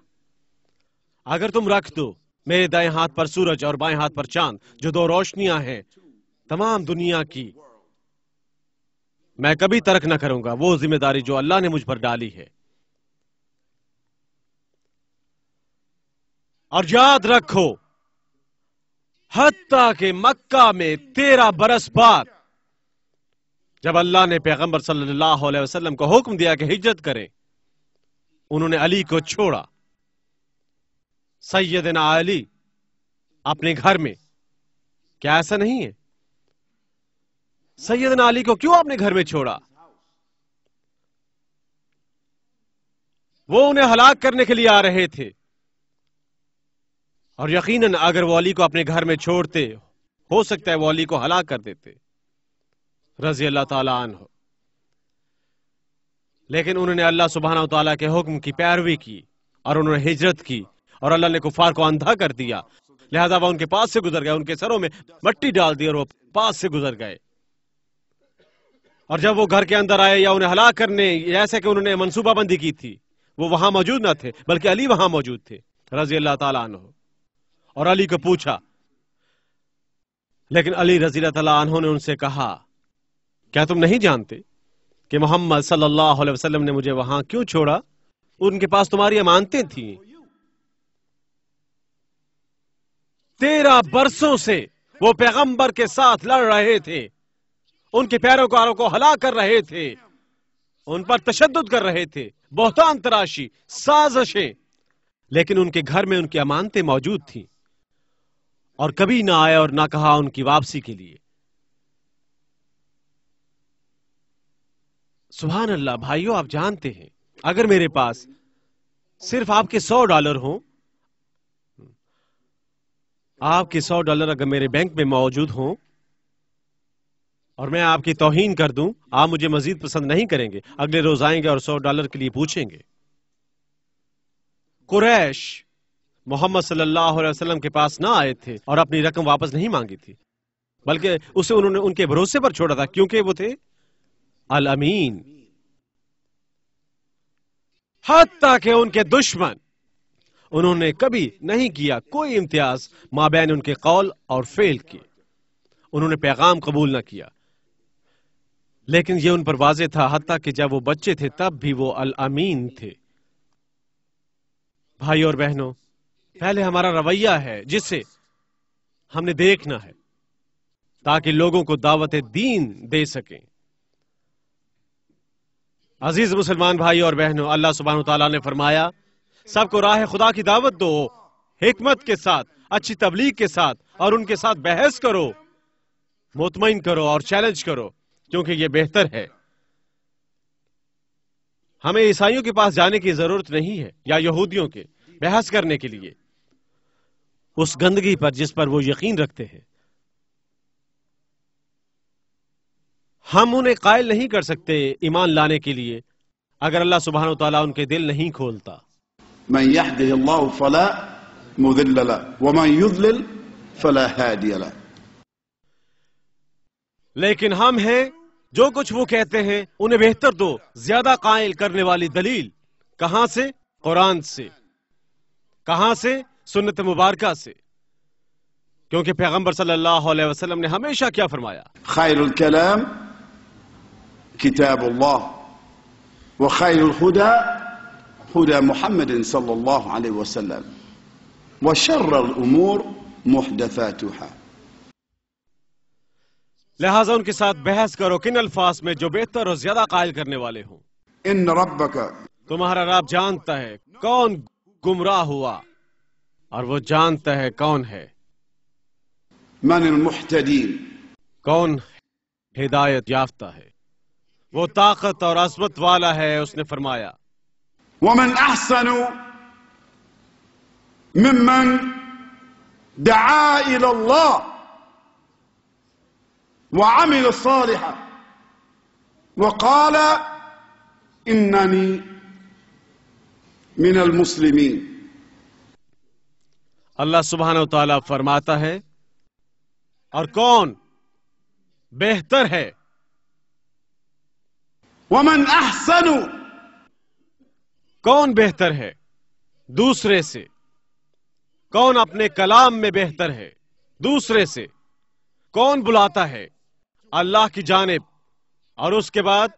अगर तुम रख दो मेरे दाएं हाथ पर सूरज और बाएं हाथ पर चांद जो दो रोशनियां हैं तमाम दुनिया की मैं कभी तर्क ना करूंगा वो जिम्मेदारी जो अल्लाह ने मुझ पर डाली है और याद रखो हत्ता के मक्का में तेरह बरस बाद जब अल्लाह ने पैगंबर सल्लल्लाहु अलैहि वसल्लम को हुक्म दिया कि हिजरत करें उन्होंने अली को छोड़ा सैदना अली अपने घर में क्या ऐसा नहीं है सैदना अली को क्यों अपने घर में छोड़ा वो उन्हें हलाक करने के लिए आ रहे थे और यकीनन अगर वाली को अपने घर में छोड़ते हो सकता है वाली को हला कर देते रजी अल्लाह तला लेकिन उन्होंने अल्लाह सुबहाना तला के हुक्म की पैरवी की और उन्होंने हिजरत की और अल्लाह ने कुफार को अंधा कर दिया लिहाजा वह उनके पास से गुजर गए उनके सरों में मट्टी डाल दी और वो पास से गुजर गए और जब वो घर के अंदर आए या उन्हें हला करने ऐसे कि उन्होंने मनसूबाबंदी की थी वो वहां मौजूद ना थे बल्कि अली वहां मौजूद थे रजी अल्लाह तला और अली को पूछा लेकिन अली रजी तला ने उनसे कहा क्या तुम नहीं जानते कि मोहम्मद सल्लल्लाहु अलैहि वसल्लम ने मुझे वहां क्यों छोड़ा उनके पास तुम्हारी अमानते थी तेरह बरसों से वो पैगंबर के साथ लड़ रहे थे उनके पैरोकारों को हला कर रहे थे उन पर तशद कर रहे थे बहुत तराशी साजशें लेकिन उनके घर में उनकी अमानते मौजूद थी और कभी ना आए और ना कहा उनकी वापसी के लिए सुबहान अल्लाह भाइयों आप जानते हैं अगर मेरे पास सिर्फ आपके सौ डॉलर हो आपके सौ डॉलर अगर मेरे बैंक में मौजूद हो और मैं आपकी तोहीन कर दूं आप मुझे मजीद पसंद नहीं करेंगे अगले रोज आएंगे और सौ डॉलर के लिए पूछेंगे कुरैश मोहम्मद सल्लल्लाहु अलैहि वसल्लम के पास ना आए थे और अपनी रकम वापस नहीं मांगी थी बल्कि उसे उन्होंने उनके भरोसे पर छोड़ा था क्योंकि वो थे अल अमीन हती के उनके दुश्मन उन्होंने कभी नहीं किया कोई इम्तियाज माबैन उनके कौल और फेल की उन्होंने पैगाम कबूल ना किया लेकिन यह उन पर वाजे था हती कि जब वो बच्चे थे तब भी वो अल अमीन थे भाई और बहनों पहले हमारा रवैया है जिसे हमने देखना है ताकि लोगों को दावत दीन दे सकें अजीज मुसलमान भाई और बहनों अल्लाह सुबहान तला ने फरमाया सबको राह खुदा की दावत दो हमत के साथ अच्छी तबलीग के साथ और उनके साथ बहस करो मुतमिन करो और चैलेंज करो क्योंकि यह बेहतर है हमें ईसाइयों के पास जाने की जरूरत नहीं है या यहूदियों के बहस करने के लिए उस गंदगी पर जिस पर वो यकीन रखते हैं हम उन्हें कायल नहीं कर सकते ईमान लाने के लिए अगर अल्लाह सुबहान तला उनके दिल नहीं खोलता लेकिन हम हैं जो कुछ वो कहते हैं उन्हें बेहतर दो ज्यादा कायल करने वाली दलील कहां से कुरान से कहां से सुन्नत मुबारक से क्योंकि पैगम्बर सल्लल्लाहु अलैहि वसल्लम ने हमेशा क्या फरमाया खैर कलाम किताबुल्लाह व खैर हुदा हुदा मोहम्मद सल्लल्लाहु अलैहि वसल्लम व शर्र उमूर लिहाजा उनके साथ बहस करो किन अल्फाज में जो बेहतर और ज्यादा कायल करने वाले हों इन रब का तुम्हारा रब जानता है कौन गुमराह हुआ और वो जानता है कौन है मन मुहतदीन कौन हिदायत याफ्ता है वो ताकत और असमत वाला है उसने फरमाया वमन अहसन ممن دعا إلى الله وعمل الصالحة وقال إنني من المسلمين अल्लाह सुबहान तला फरमाता है और कौन बेहतर है वमन अहसनु कौन बेहतर है दूसरे से कौन अपने कलाम में बेहतर है दूसरे से कौन बुलाता है अल्लाह की जानब और उसके बाद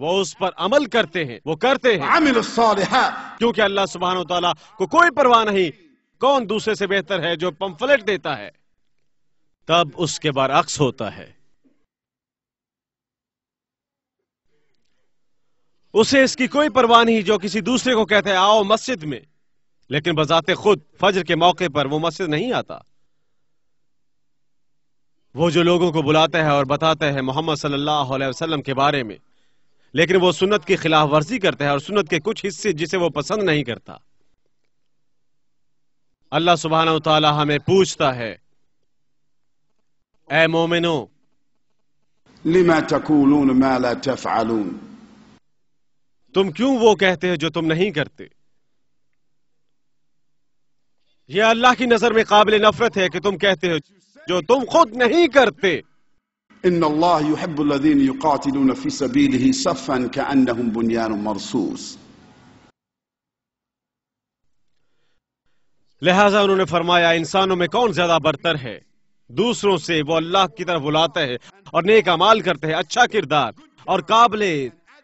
वो उस पर अमल करते हैं वो करते हैं क्योंकि अल्लाह सुबहान तला को कोई परवाह नहीं कौन दूसरे से बेहतर है जो पंफलेट देता है तब उसके बार अक्स होता है उसे इसकी कोई परवाह नहीं जो किसी दूसरे को कहते हैं आओ मस्जिद में लेकिन बजाते खुद फज्र के मौके पर वो मस्जिद नहीं आता वो जो लोगों को बुलाते हैं और बताते हैं मोहम्मद सल्लल्लाहु अलैहि वसल्लम के बारे में लेकिन वो सुन्नत की खिलाफ वर्जी करते हैं और सुन्नत के कुछ हिस्से जिसे वो पसंद नहीं करता अल्लाह सुबहान तला हमें पूछता है ए मोमिनो लिमा तकूलून माला तफालून तुम क्यों वो कहते हो जो तुम नहीं करते यह अल्लाह की नजर में काबिल नफरत है कि तुम कहते हो जो तुम खुद नहीं करते इन अल्लाह युहब्बुल्लज़ीन युकातिलून फी सबीलिही सफ़न कअन्नहुम बुनियान मरसूस लिहाजा उन्होंने फरमाया इंसानों में कौन ज्यादा बरतर है दूसरों से वो अल्लाह की तरफ बुलाते हैं और नेक अमाल करते हैं अच्छा किरदार और काबले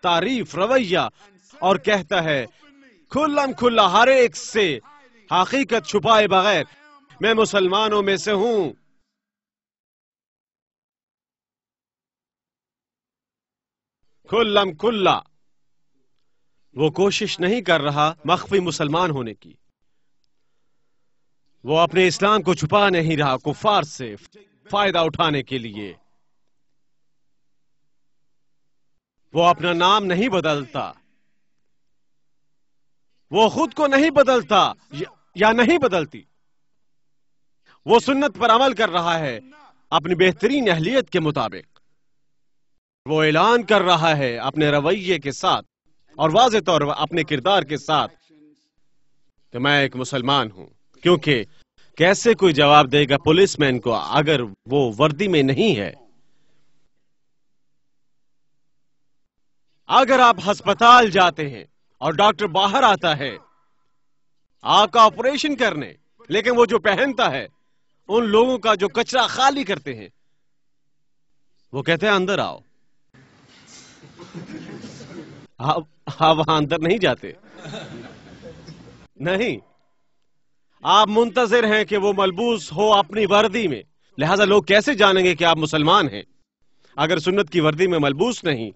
तारीफ रवैया और कहता है खुल्लम खुल्ला हर एक से हकीकत छुपाए बगैर मैं मुसलमानों में से हूं खुल्लम खुल्ला वो कोशिश नहीं कर रहा मख्फी मुसलमान होने की वो अपने इस्लाम को छुपा नहीं रहा कुफार से फायदा उठाने के लिए वो अपना नाम नहीं बदलता वो खुद को नहीं बदलता या, नहीं बदलती वो सुन्नत पर अमल कर रहा है अपनी बेहतरीन अहलियत के मुताबिक वो ऐलान कर रहा है अपने रवैये के साथ और वाज तौर अपने किरदार के साथ कि तो मैं एक मुसलमान हूं क्योंकि कैसे कोई जवाब देगा पुलिसमैन को अगर वो वर्दी में नहीं है अगर आप अस्पताल जाते हैं और डॉक्टर बाहर आता है आपका ऑपरेशन करने लेकिन वो जो पहनता है उन लोगों का जो कचरा खाली करते हैं वो कहते हैं अंदर आओ आप वहां अंदर नहीं जाते नहीं आप मुंतजर हैं कि वो मलबूस हो अपनी वर्दी में लिहाजा लोग कैसे जानेंगे कि आप मुसलमान हैं अगर सुन्नत की वर्दी में मलबूस नहीं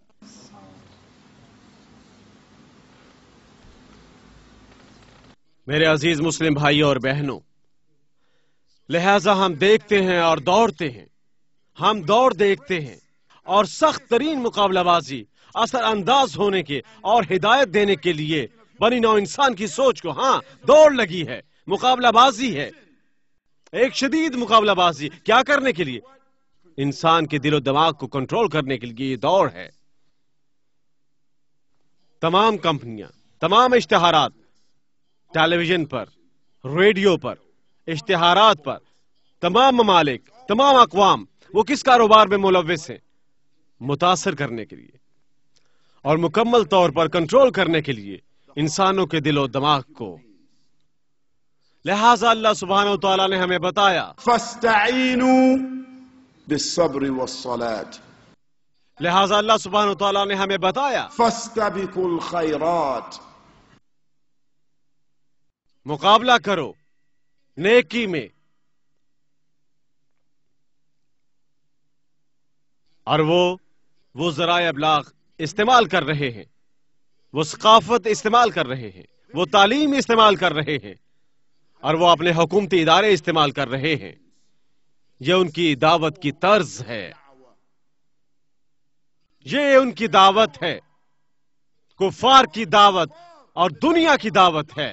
मेरे अजीज मुस्लिम भाई और बहनों लिहाजा हम देखते हैं और दौड़ते हैं हम दौड़ देखते हैं और सख्त तरीन मुकाबलाबाजी असरअंदाज होने के और हिदायत देने के लिए बनी नौ इंसान की सोच को हाँ दौड़ लगी है मुकाबलाबाजी है एक शदीद मुकाबलाबाजी क्या करने के लिए इंसान के दिलो दिमाग को कंट्रोल करने के लिए दौड़ है तमाम कंपनियां तमाम इश्तहारात टेलीविजन पर रेडियो पर इश्तहारात पर तमाम ममालिक तमाम अकवाम वो किस कारोबार में मुलविस हैं मुतासर करने के लिए और मुकम्मल तौर पर कंट्रोल करने के लिए इंसानों के दिलो दिमाग को लिहाजा अल्लाह सुबहान तला ने हमें बताया लिहाजा अल्लाह सुबहान तला ने हमें बताया खैरात मुकाबला करो नेकी में और वो वो जरा अबलाग इस्तेमाल कर रहे हैं वो सकाफत इस्तेमाल कर रहे हैं वो तालीम इस्तेमाल कर रहे हैं और वो अपने हुकूमती इदारे इस्तेमाल कर रहे हैं यह उनकी दावत की तर्ज है ये उनकी दावत है कुफार की दावत और दुनिया की दावत है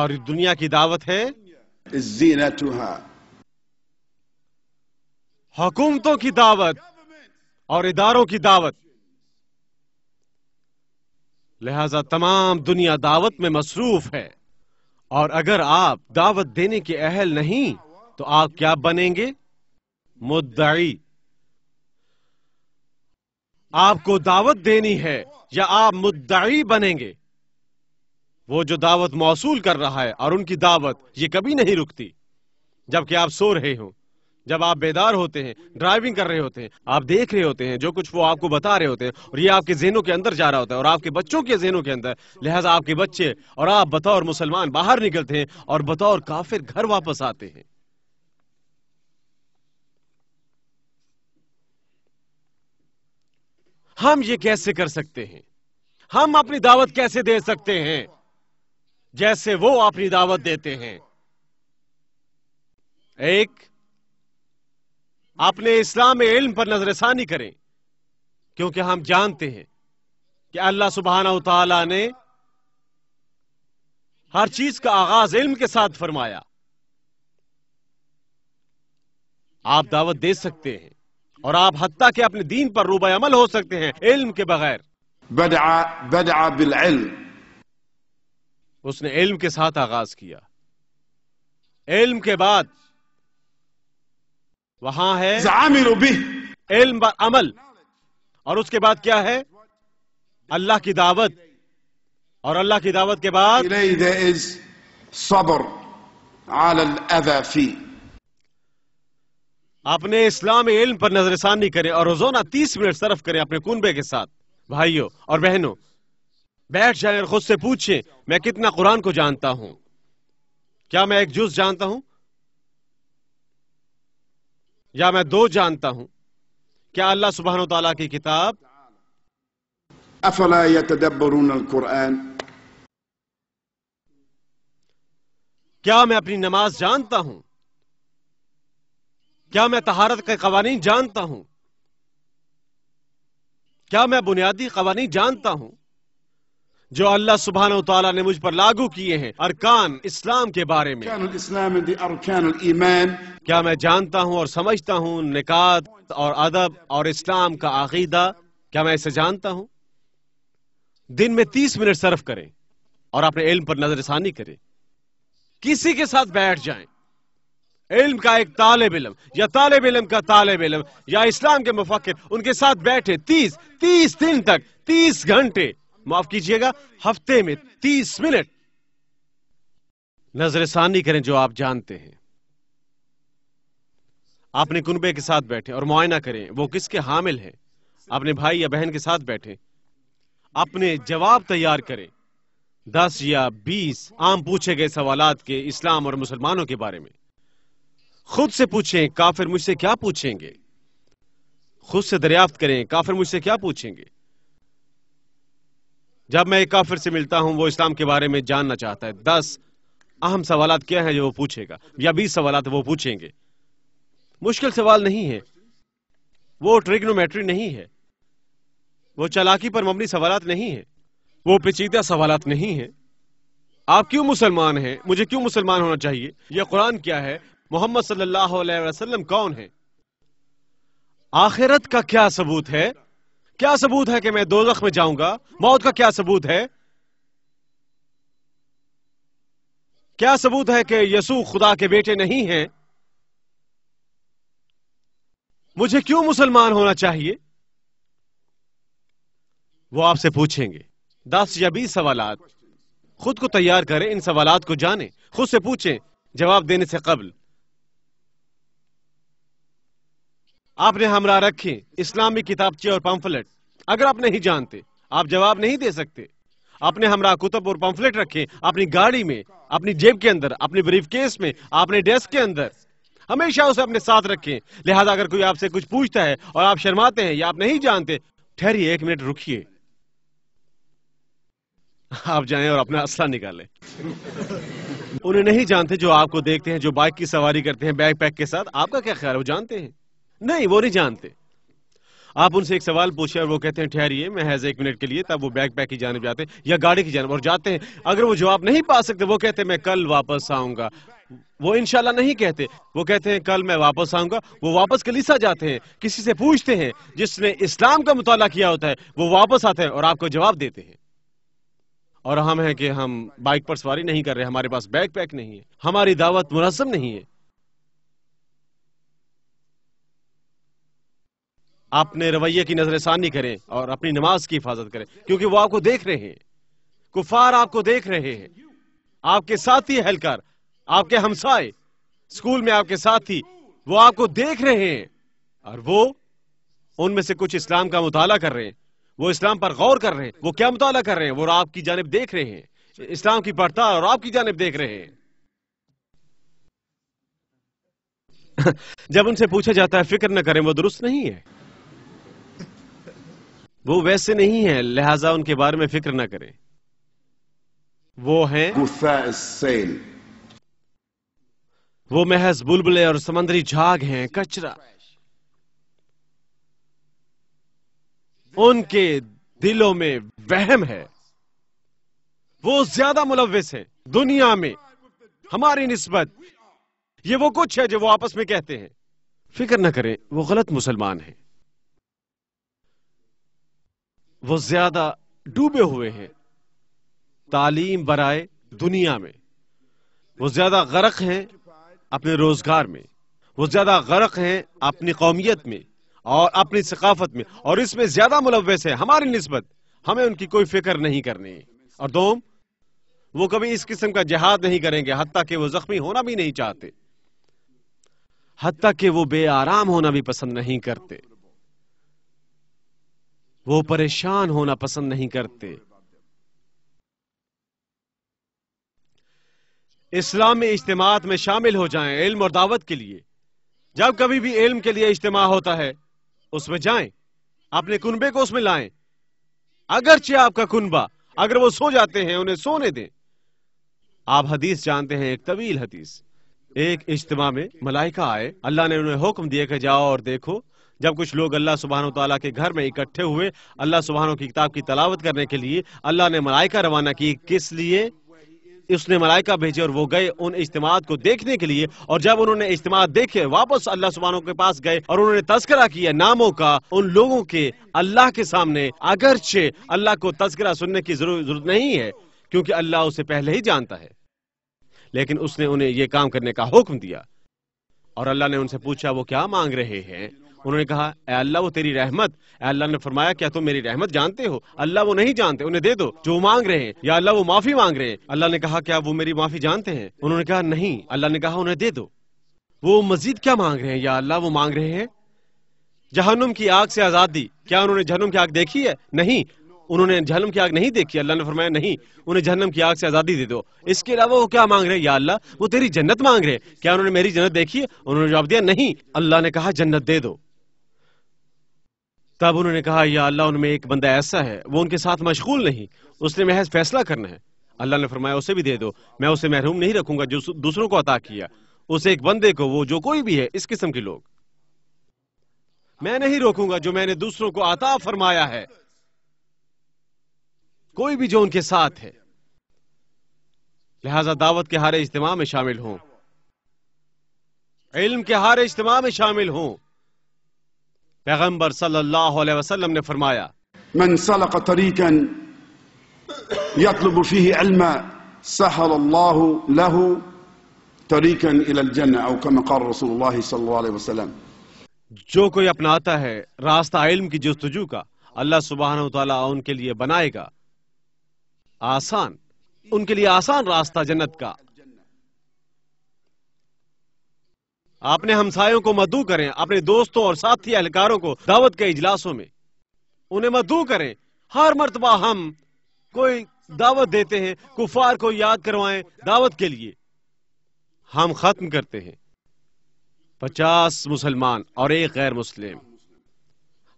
और दुनिया की दावत है हुकूमतों की दावत और इदारों की दावत लिहाजा तमाम दुनिया दावत में मसरूफ है और अगर आप दावत देने के अहल नहीं तो आप क्या बनेंगे मुद्दाई आपको दावत देनी है या आप मुद्दाई बनेंगे वो जो दावत मौसूल कर रहा है और उनकी दावत ये कभी नहीं रुकती जबकि आप सो रहे हो जब आप बेदार होते हैं ड्राइविंग कर रहे होते हैं आप देख रहे होते हैं जो कुछ वो आपको बता रहे होते हैं और ये आपके जेनों के अंदर जा रहा होता है और आपके बच्चों के जहनों के अंदर लिहाजा आपके बच्चे और आप बतौर मुसलमान बाहर निकलते हैं और बतौर काफिर घर वापस आते हैं हम ये कैसे कर सकते हैं हम अपनी दावत कैसे दे सकते हैं जैसे वो अपनी दावत देते हैं एक अपने इस्लाम इल्म पर नजरसानी करें क्योंकि हम जानते हैं कि अल्लाह सुबहाना तला ने हर चीज का आगाज इल्म के साथ फरमाया आप दावत दे सकते हैं और आप हत्या के अपने दीन पर रूबा अमल हो सकते हैं इल्म के बगैर बदआ बिल इल्म उसने इल्म के साथ आगाज किया इल्म के बाद वहां है इल्म अमल और उसके बाद क्या है अल्लाह की दावत और अल्लाह की दावत के बाद सबर अपने इस्लामी इल्म पर नजरसानी करें और रोजाना तीस मिनट सर्फ करें अपने कुनबे के साथ भाइयों और बहनों बैठ जाए और खुद से पूछें मैं कितना कुरान को जानता हूं क्या मैं एक जुज जानता हूं या मैं दो जानता हूं क्या अल्लाह सुबहान तला की किताब क्या मैं अपनी नमाज जानता हूं क्या मैं तहारत के कवानी जानता हूं क्या मैं बुनियादी कवानी जानता हूं जो अल्लाह सुबहान तला ने मुझ पर लागू किए हैं अरकान इस्लाम के बारे में क्या मैं जानता हूँ और समझता हूँ निकात और अदब और इस्लाम का आकीदा क्या मैं इसे जानता हूँ दिन में तीस मिनट सर्फ करें और अपने इल्म पर नजरसानी करें किसी के साथ बैठ जाए इल्म का एक तालब इलम या तालब इलम का तालब इलम या इस्लाम के मुफक्र उनके साथ बैठे तीस तीस दिन तक तीस घंटे माफ कीजिएगा हफ्ते में तीस मिनट नजर सानी करें जो आप जानते हैं आपने कुनबे के साथ बैठे और मुआयना करें वो किसके हामिल हैं अपने भाई या बहन के साथ बैठे अपने जवाब तैयार करें दस या बीस आम पूछे गए सवाल के इस्लाम और मुसलमानों के बारे में खुद से पूछें काफिर मुझसे क्या पूछेंगे खुद से दरियाफ्त करें काफिर मुझसे क्या पूछेंगे जब मैं एक काफिर से मिलता हूं वो इस्लाम के बारे में जानना चाहता है दस अहम सवाल क्या है जो वो पूछेगा या बीस सवाल वो पूछेंगे मुश्किल सवाल नहीं है वो ट्रिग्नोमेट्री नहीं है वो चलाकी पर मबनी सवाल नहीं है वो पेचीदा सवाल नहीं है आप क्यों मुसलमान हैं मुझे क्यों मुसलमान होना चाहिए यह कुरान क्या है मोहम्मद सल्लल्लाहु कौन है आखिरत का क्या सबूत है क्या सबूत है कि मैं दो में जाऊंगा मौत का क्या सबूत है क्या सबूत है कि यसु खुदा के बेटे नहीं हैं मुझे क्यों मुसलमान होना चाहिए वो आपसे पूछेंगे दस या बीस सवाल खुद को तैयार करें इन सवाल को जानें खुद से पूछें जवाब देने से कबल आपने हमरा रखे इस्लामी किताबचे और पंफलेट अगर आप नहीं जानते आप जवाब नहीं दे सकते आपने हमरा कुतब और पंफलेट रखे अपनी गाड़ी में अपनी जेब के अंदर अपनी ब्रीफ केस में अपने डेस्क के अंदर हमेशा उसे अपने साथ रखें लिहाजा अगर कोई आपसे कुछ पूछता है और आप शर्माते हैं या आप नहीं जानते ठहरिए एक मिनट रुकिए आप जाएं और अपना असला निकालें उन्हें नहीं जानते जो आपको देखते हैं जो बाइक की सवारी करते हैं बैग पैक के साथ आपका क्या ख्याल वो जानते हैं नहीं वो नहीं जानते आप उनसे एक सवाल पूछे और वो कहते हैं ठहरिए है, हैज एक मिनट के लिए तब वो बैग पैक की जानब जाते हैं या गाड़ी की जानब और जाते हैं अगर वो जवाब नहीं पा सकते वो कहते हैं मैं कल वापस आऊंगा वो इनशाला नहीं कहते वो कहते हैं कल मैं वापस आऊंगा वो वापस कलीसा जाते हैं किसी से पूछते हैं जिसने इस्लाम का मुताला किया होता है वो वापस आते हैं और आपको जवाब देते हैं और हम हैं कि हम बाइक पर सवारी नहीं कर रहे हमारे पास बैग पैक नहीं है हमारी दावत मुनसम नहीं है अपने रवैये की नजरसानी करें और अपनी नमाज की हिफाजत करें क्योंकि वो आपको देख रहे हैं कुफार आपको देख रहे हैं आपके साथी हलकर आपके हमसाए स्कूल में आपके साथी वो आपको देख रहे हैं और वो उनमें से कुछ इस्लाम का मुताला कर रहे हैं वो इस्लाम पर गौर कर रहे हैं वो क्या मुताला कर रहे हैं वो आपकी जानब देख रहे हैं इस्लाम की पड़ताल और आपकी जानब देख रहे हैं जब उनसे पूछा जाता है फिक्र न करें वो दुरुस्त नहीं है वो वैसे नहीं है लिहाजा उनके बारे में फिक्र ना करें वो हैं वो महज बुलबुलें और समंदरी झाग हैं कचरा उनके दिलों में वहम है वो ज्यादा मुलविस है दुनिया में हमारी नस्बत ये वो कुछ है जो वो आपस में कहते हैं फिक्र ना करें वो गलत मुसलमान हैं वो ज्यादा डूबे हुए हैं तालीम बरए दुनिया में वो ज्यादा गर्क हैं अपने रोजगार में वो ज्यादा गर्क हैं अपनी कौमियत में और अपनी सकाफत में और इसमें ज्यादा मुलवस है हमारी नस्बत हमें उनकी कोई फिक्र नहीं करनी और दोम वो कभी इस किस्म का जहाद नहीं करेंगे हती कि वो जख्मी होना भी नहीं चाहते हती कि वो बे आराम होना भी पसंद नहीं करते वो परेशान होना पसंद नहीं करते इस्लामी इज्तमात में शामिल हो जाएं इल्म और दावत के लिए जब कभी भी इल्म के लिए इज्तम होता है उसमें जाएं अपने कुनबे को उसमें लाएं अगरचे आपका कुनबा अगर वो सो जाते हैं उन्हें सोने दें आप हदीस जानते हैं एक तवील हदीस एक इज्तम में मलाइका आए अल्लाह ने उन्हें हुक्म दिया कि जाओ और देखो जब कुछ लोग अल्लाह सुबहान तला के घर में इकट्ठे हुए अल्लाह सुबहानों की किताब की तलावत करने के लिए अल्लाह ने मलाइका रवाना की किस लिए उसने मलाइका भेजे और वो गए उन इज्तमात को देखने के लिए और जब उन्होंने इज्तम देखे वापस अल्लाह सुबहानों के पास गए और उन्होंने तस्करा किया नामों का उन लोगों के अल्लाह के सामने अगरचे अल्लाह को तस्करा सुनने की जरूरत नहीं है क्योंकि अल्लाह उसे पहले ही जानता है लेकिन उसने उन्हें यह काम करने का हुक्म दिया और अल्लाह ने उनसे पूछा वो क्या मांग रहे हैं उन्होंने कहा अल्लाह वो तेरी रहमत अल्लाह ने फरमाया क्या तुम मेरी रहमत जानते हो अल्लाह वो नहीं जानते उन्हें दे दो जो मांग रहे हैं या अल्लाह वो माफी मांग रहे हैं अल्लाह ने कहा क्या वो मेरी माफी जानते हैं उन्होंने कहा नहीं अल्लाह ने कहा उन्हें दे दो वो मजीद क्या मांग रहे हैं या अल्लाह वो मांग रहे हैं जहनुम की आग से आजादी क्या उन्होंने जहनुम की आग देखी है नहीं उन्होंने जहनम की आग नहीं देखी अल्लाह ने फरमाया नहीं उन्हें जहनम की आग से आज़ादी दे दो इसके अलावा वो क्या मांग रहे हैं या अल्लाह वो तेरी जन्नत मांग रहे हैं क्या उन्होंने मेरी जन्नत देखी है उन्होंने जवाब दिया नहीं अल्लाह ने कहा जन्नत दे दो तब उन्होंने कहा या अल्लाह उनमें एक बंदा ऐसा है वो उनके साथ मशगूल नहीं उसने महज फैसला करना है अल्लाह ने फरमाया उसे भी दे दो मैं उसे महरूम नहीं रखूंगा जो दूसरों को अता किया उसे एक बंदे को वो जो कोई भी है इस किस्म के लोग मैं नहीं रोकूंगा जो मैंने दूसरों को आता फरमाया है कोई भी जो उनके साथ है लिहाजा दावत के हारे इज्तम में शामिल हों इल्म के हारे इज्तम में शामिल हों पैगम्बर सल्लाम ने फरमाया जो कोई अपनाता है रास्ता इल्म की जस्तजू का अल्लाह सुबहान उनके लिए बनाएगा आसान उनके लिए आसान रास्ता जन्नत का अपने हमसायों को मधु करें अपने दोस्तों और साथी एहलकारों को दावत के इजलासों में उन्हें मधु करें हर मरतबा हम कोई दावत देते हैं कुफार को याद करवाएं दावत के लिए हम खत्म करते हैं पचास मुसलमान और एक गैर मुस्लिम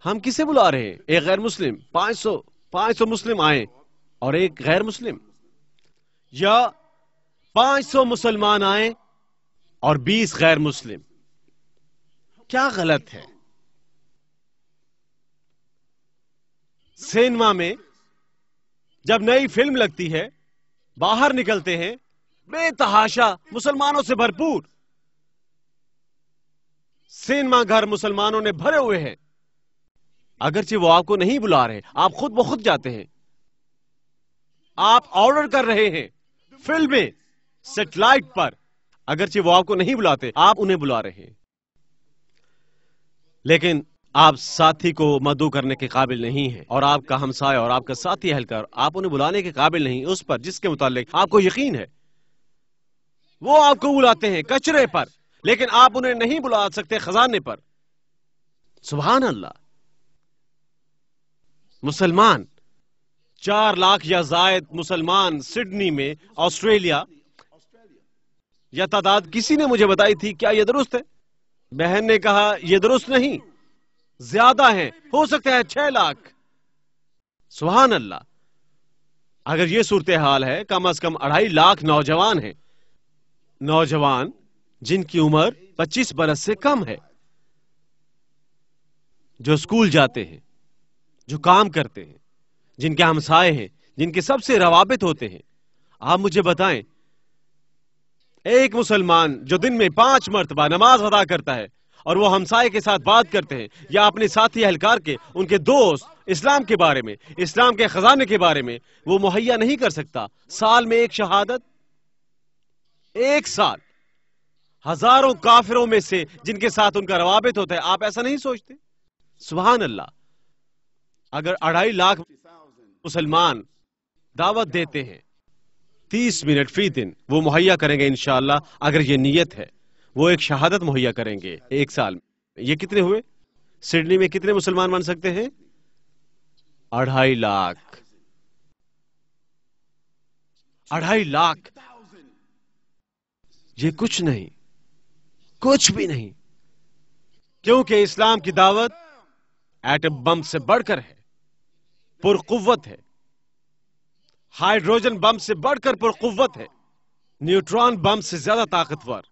हम किसे बुला रहे हैं एक गैर मुस्लिम पांच सौ पांच सौ मुस्लिम आए और एक गैर मुस्लिम या पांच सौ मुसलमान आए और 20 गैर मुस्लिम क्या गलत है सिनेमा में जब नई फिल्म लगती है बाहर निकलते हैं बेतहाशा मुसलमानों से भरपूर सिनेमा घर मुसलमानों ने भरे हुए हैं अगरचे वो आपको नहीं बुला रहे आप खुद ब खुद जाते हैं आप ऑर्डर कर रहे हैं फिल्में सेटेलाइट पर अगरचे वो आपको नहीं बुलाते आप उन्हें बुला रहे हैं लेकिन आप साथी को मदु करने के काबिल नहीं है और आपका हमसाय और आपका साथी अहलकार आप उन्हें बुलाने के काबिल नहीं उस पर जिसके मुताल आपको यकीन है वो आपको बुलाते हैं कचरे पर लेकिन आप उन्हें नहीं बुला सकते खजाने पर सुबह अल्लाह मुसलमान चार लाख या जायद मुसलमान सिडनी में ऑस्ट्रेलिया यह तादाद किसी ने मुझे बताई थी क्या यह दुरुस्त है बहन ने कहा यह दुरुस्त नहीं ज्यादा है हो सकता है छह लाख सुहान अल्लाह अगर यह सूरत हाल है कम अज कम अढ़ाई लाख नौजवान हैं नौजवान जिनकी उम्र 25 बरस से कम है जो स्कूल जाते हैं जो काम करते हैं जिनके हमसाए हैं जिनके सबसे रवाबित होते हैं आप मुझे बताएं एक मुसलमान जो दिन में पांच मरतबा नमाज अदा करता है और वो हमसाए के साथ बात करते हैं या अपने साथी अहलकार के उनके दोस्त इस्लाम के बारे में इस्लाम के खजाने के बारे में वो मुहैया नहीं कर सकता साल में एक शहादत एक साल हजारों काफिरों में से जिनके साथ उनका रवाबित होता है आप ऐसा नहीं सोचते सुबह अल्लाह अगर अढ़ाई लाख मुसलमान दावत देते हैं तीस मिनट फी दिन वो मुहैया करेंगे इनशाला अगर ये नीयत है वो एक शहादत मुहैया करेंगे एक साल में ये कितने हुए सिडनी में कितने मुसलमान बन सकते हैं अढ़ाई लाख अढ़ाई लाख ये कुछ नहीं कुछ भी नहीं क्योंकि इस्लाम की दावत एटम बम से बढ़कर है पुरकुवत है हाइड्रोजन बम से बढ़कर पुरकवत है न्यूट्रॉन बम से ज्यादा ताकतवर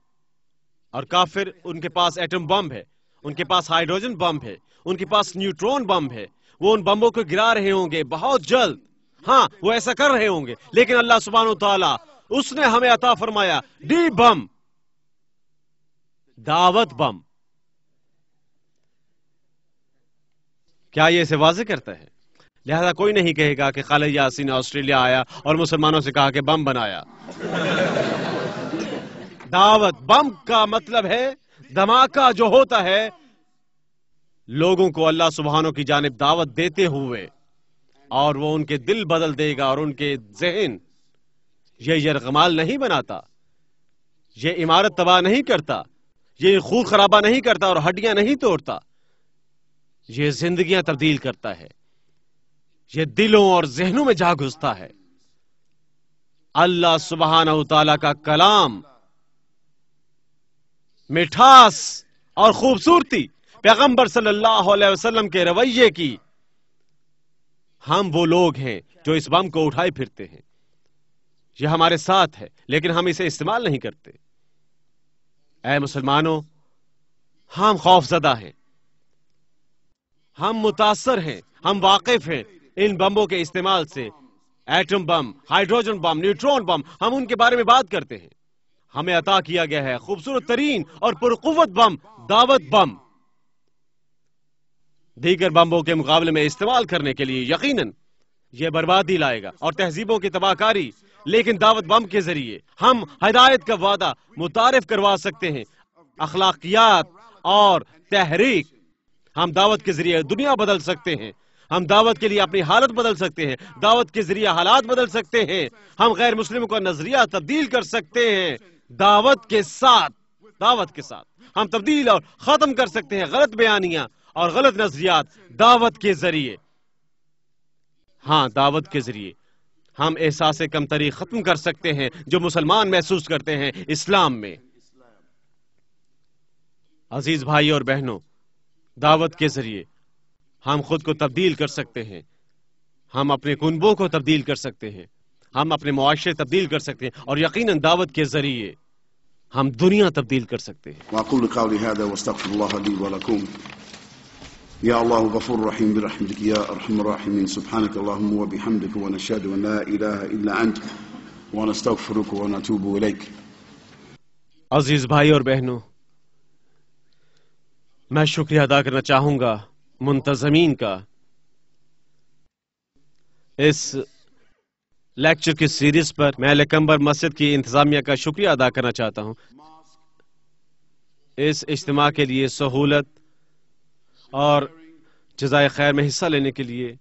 और काफिर उनके पास एटम बम है उनके पास हाइड्रोजन बम है उनके पास न्यूट्रॉन बम है वो उन बम्बों को गिरा रहे होंगे बहुत जल्द हाँ वो ऐसा कर रहे होंगे लेकिन अल्लाह सुबहान तला उसने हमें अता फरमाया डी बम दावत बम क्या ये इसे वाजे करता है लिहाजा कोई नहीं कहेगा कि खालिद यासीन ऑस्ट्रेलिया आया और मुसलमानों से कहा कि बम बनाया दावत बम का मतलब है धमाका जो होता है लोगों को अल्लाह सुबहानों की जानब दावत देते हुए और वो उनके दिल बदल देगा और उनके जहन ये यरगमाल नहीं बनाता ये इमारत तबाह नहीं करता ये खून खराबा नहीं करता और हड्डियां नहीं तोड़ता ये जिंदगियां तब्दील करता है ये दिलों और जहनों में जा घुसता है अल्लाह सुबहाना तला का कलाम मिठास और खूबसूरती पैगंबर सल्लल्लाहु अलैहि वसल्लम के रवैये की हम वो लोग हैं जो इस बम को उठाए फिरते हैं यह हमारे साथ है लेकिन हम इसे इस्तेमाल नहीं करते ऐ मुसलमानों हम खौफजदा हैं हम मुतासर हैं हम वाकिफ हैं इन बम्बों के इस्तेमाल से atom bomb hydrogen bomb neutron bomb हम उनके बारे में बात करते हैं हमें अता किया गया है खूबसूरत तरीन और पुरकुवत बम दावत बम दीगर बम्बों के मुकाबले में इस्तेमाल करने के लिए यकीनन यह बर्बादी लाएगा और तहजीबों की तबाहकारी लेकिन दावत बम के जरिए हम हदायत का वादा मुतारफ करवा सकते हैं अखलाकियात और तहरीक हम दावत के जरिए दुनिया बदल सकते हैं हम दावत के लिए अपनी हालत बदल सकते हैं दावत के जरिए हालात बदल सकते हैं हम गैर मुस्लिमों का नजरिया तब्दील कर सकते हैं दावत के साथ दावत के साथ हम तब्दील और खत्म कर सकते हैं गलत बयानियां और गलत नजरियात दावत के जरिए हाँ दावत के जरिए हम एहसास कमतरी खत्म कर सकते हैं जो मुसलमान महसूस करते हैं इस्लाम में अजीज भाई और बहनों दावत के जरिए हम खुद को तब्दील कर सकते हैं हम अपने कुनबों को तब्दील कर सकते हैं हम अपने मुआशरे तब्दील कर सकते हैं और यकीन दावत के जरिए हम दुनिया तब्दील कर सकते हैं يا الله غفور رحيم برحمتك يا ارحم الراحمين سبحانك اللهم وبحمدك ونشهد ان لا اله الا انت ونستغفرك ونتوب اليك عزيز بھائی اور بہنوں میں شکریہ ادا کرنا چاہوں گا मुंतजमीन का इस लेक्चर की सीरीज पर मैं लकम्बर मस्जिद की इंतजामिया का शुक्रिया अदा करना चाहता हूं इस इज्तम के लिए सहूलत और जजाय खैर में हिस्सा लेने के लिए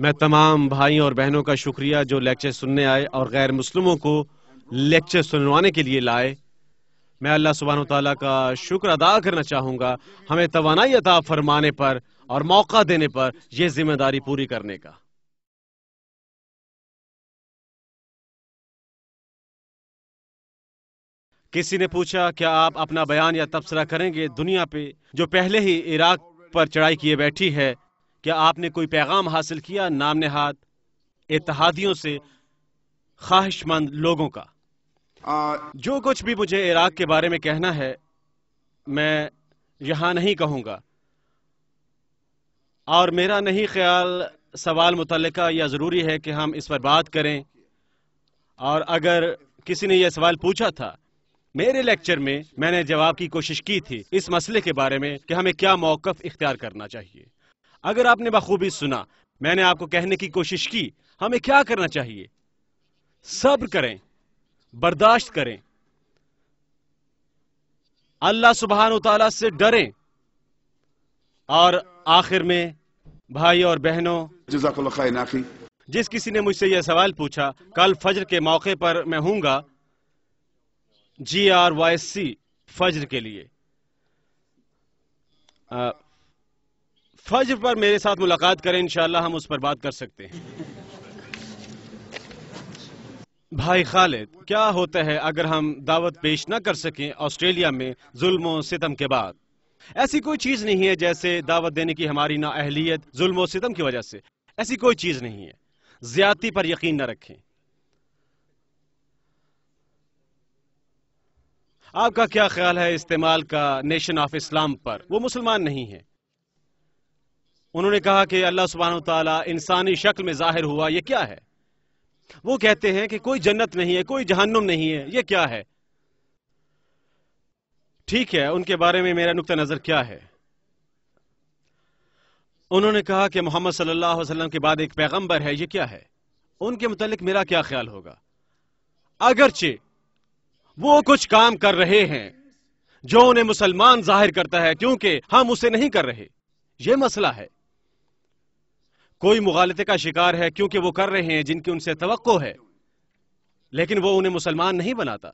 मैं तमाम भाइयों और बहनों का शुक्रिया जो लेक्चर सुनने आए और गैर मुस्लिमों को लेक्चर सुनवाने के लिए लाए मैं अल्लाह सुबहान तला का शुक्र अदा करना चाहूँगा हमें तोानाई अता फरमाने पर और मौका देने पर यह जिम्मेदारी पूरी करने का किसी ने पूछा क्या आप अपना बयान या तबसरा करेंगे दुनिया पे जो पहले ही इराक पर चढ़ाई किए बैठी है क्या आपने कोई पैगाम हासिल किया नाम नेहाद इतिहादियों से ख्वाहिशमंद लोगों का जो कुछ भी मुझे इराक के बारे में कहना है मैं यहां नहीं कहूंगा और मेरा नहीं ख्याल सवाल मुतलका या ज़रूरी है कि हम इस पर बात करें और अगर किसी ने यह सवाल पूछा था मेरे लेक्चर में मैंने जवाब की कोशिश की थी इस मसले के बारे में कि हमें क्या मौकफ इख्तियार करना चाहिए अगर आपने बखूबी सुना मैंने आपको कहने की कोशिश की हमें क्या करना चाहिए सब्र करें बर्दाश्त करें अल्लाह सुबहान तला से डरें और आखिर में भाई और बहनों जिस किसी ने मुझसे यह सवाल पूछा कल फज्र के मौके पर मैं हूंगा जी आर वाई सी फज्र के लिए आ, फज्र पर मेरे साथ मुलाकात करें इंशाला हम उस पर बात कर सकते हैं भाई खालिद क्या होता है अगर हम दावत पेश ना कर सकें ऑस्ट्रेलिया में जुल्म सितम के बाद ऐसी कोई चीज़ नहीं है जैसे दावत देने की हमारी ना अहलियत जुल्म सितम की वजह से ऐसी कोई चीज़ नहीं है ज्यादती पर यकीन ना रखें आपका क्या ख्याल है इस्तेमाल का नेशन ऑफ इस्लाम पर वो मुसलमान नहीं है उन्होंने कहा कि अल्लाह सुबहान तला इंसानी शक्ल में जाहिर हुआ यह क्या है वो कहते हैं कि कोई जन्नत नहीं है कोई जहन्नुम नहीं है ये क्या है ठीक है उनके बारे में मेरा नुक्ता नजर क्या है उन्होंने कहा कि मोहम्मद सल्लल्लाहु अलैहि वसल्लम के बाद एक पैगंबर है ये क्या है उनके मुतालिक मेरा क्या ख्याल होगा अगरचे वो कुछ काम कर रहे हैं जो उन्हें मुसलमान जाहिर करता है क्योंकि हम उसे नहीं कर रहे यह मसला है कोई मुगालते का शिकार है क्योंकि वो कर रहे हैं जिनकी उनसे तो है लेकिन वो उन्हें मुसलमान नहीं बनाता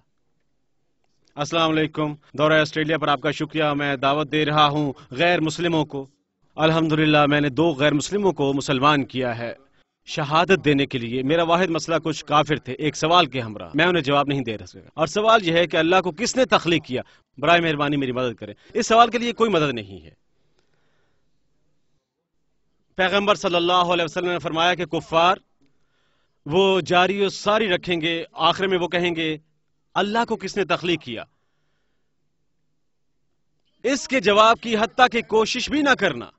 असलकुम दौरा ऑस्ट्रेलिया पर आपका शुक्रिया मैं दावत दे रहा हूँ गैर मुस्लिमों को अल्हम्दुलिल्लाह मैंने दो गैर मुस्लिमों को मुसलमान किया है शहादत देने के लिए मेरा वाहिद मसला कुछ काफिर थे एक सवाल के हमरा मैं उन्हें जवाब नहीं दे सकता और सवाल यह है कि अल्लाह को किसने तख्लीक किया बर मेहरबानी मेरी मदद करें इस सवाल के लिए कोई मदद नहीं है पैगम्बर सल्लल्लाहु ने फरमाया कि कुफ़ार वो जारी और सारी रखेंगे आखिर में वो कहेंगे अल्लाह को किसने तख्लीक किया इसके जवाब की हत्या की कोशिश भी ना करना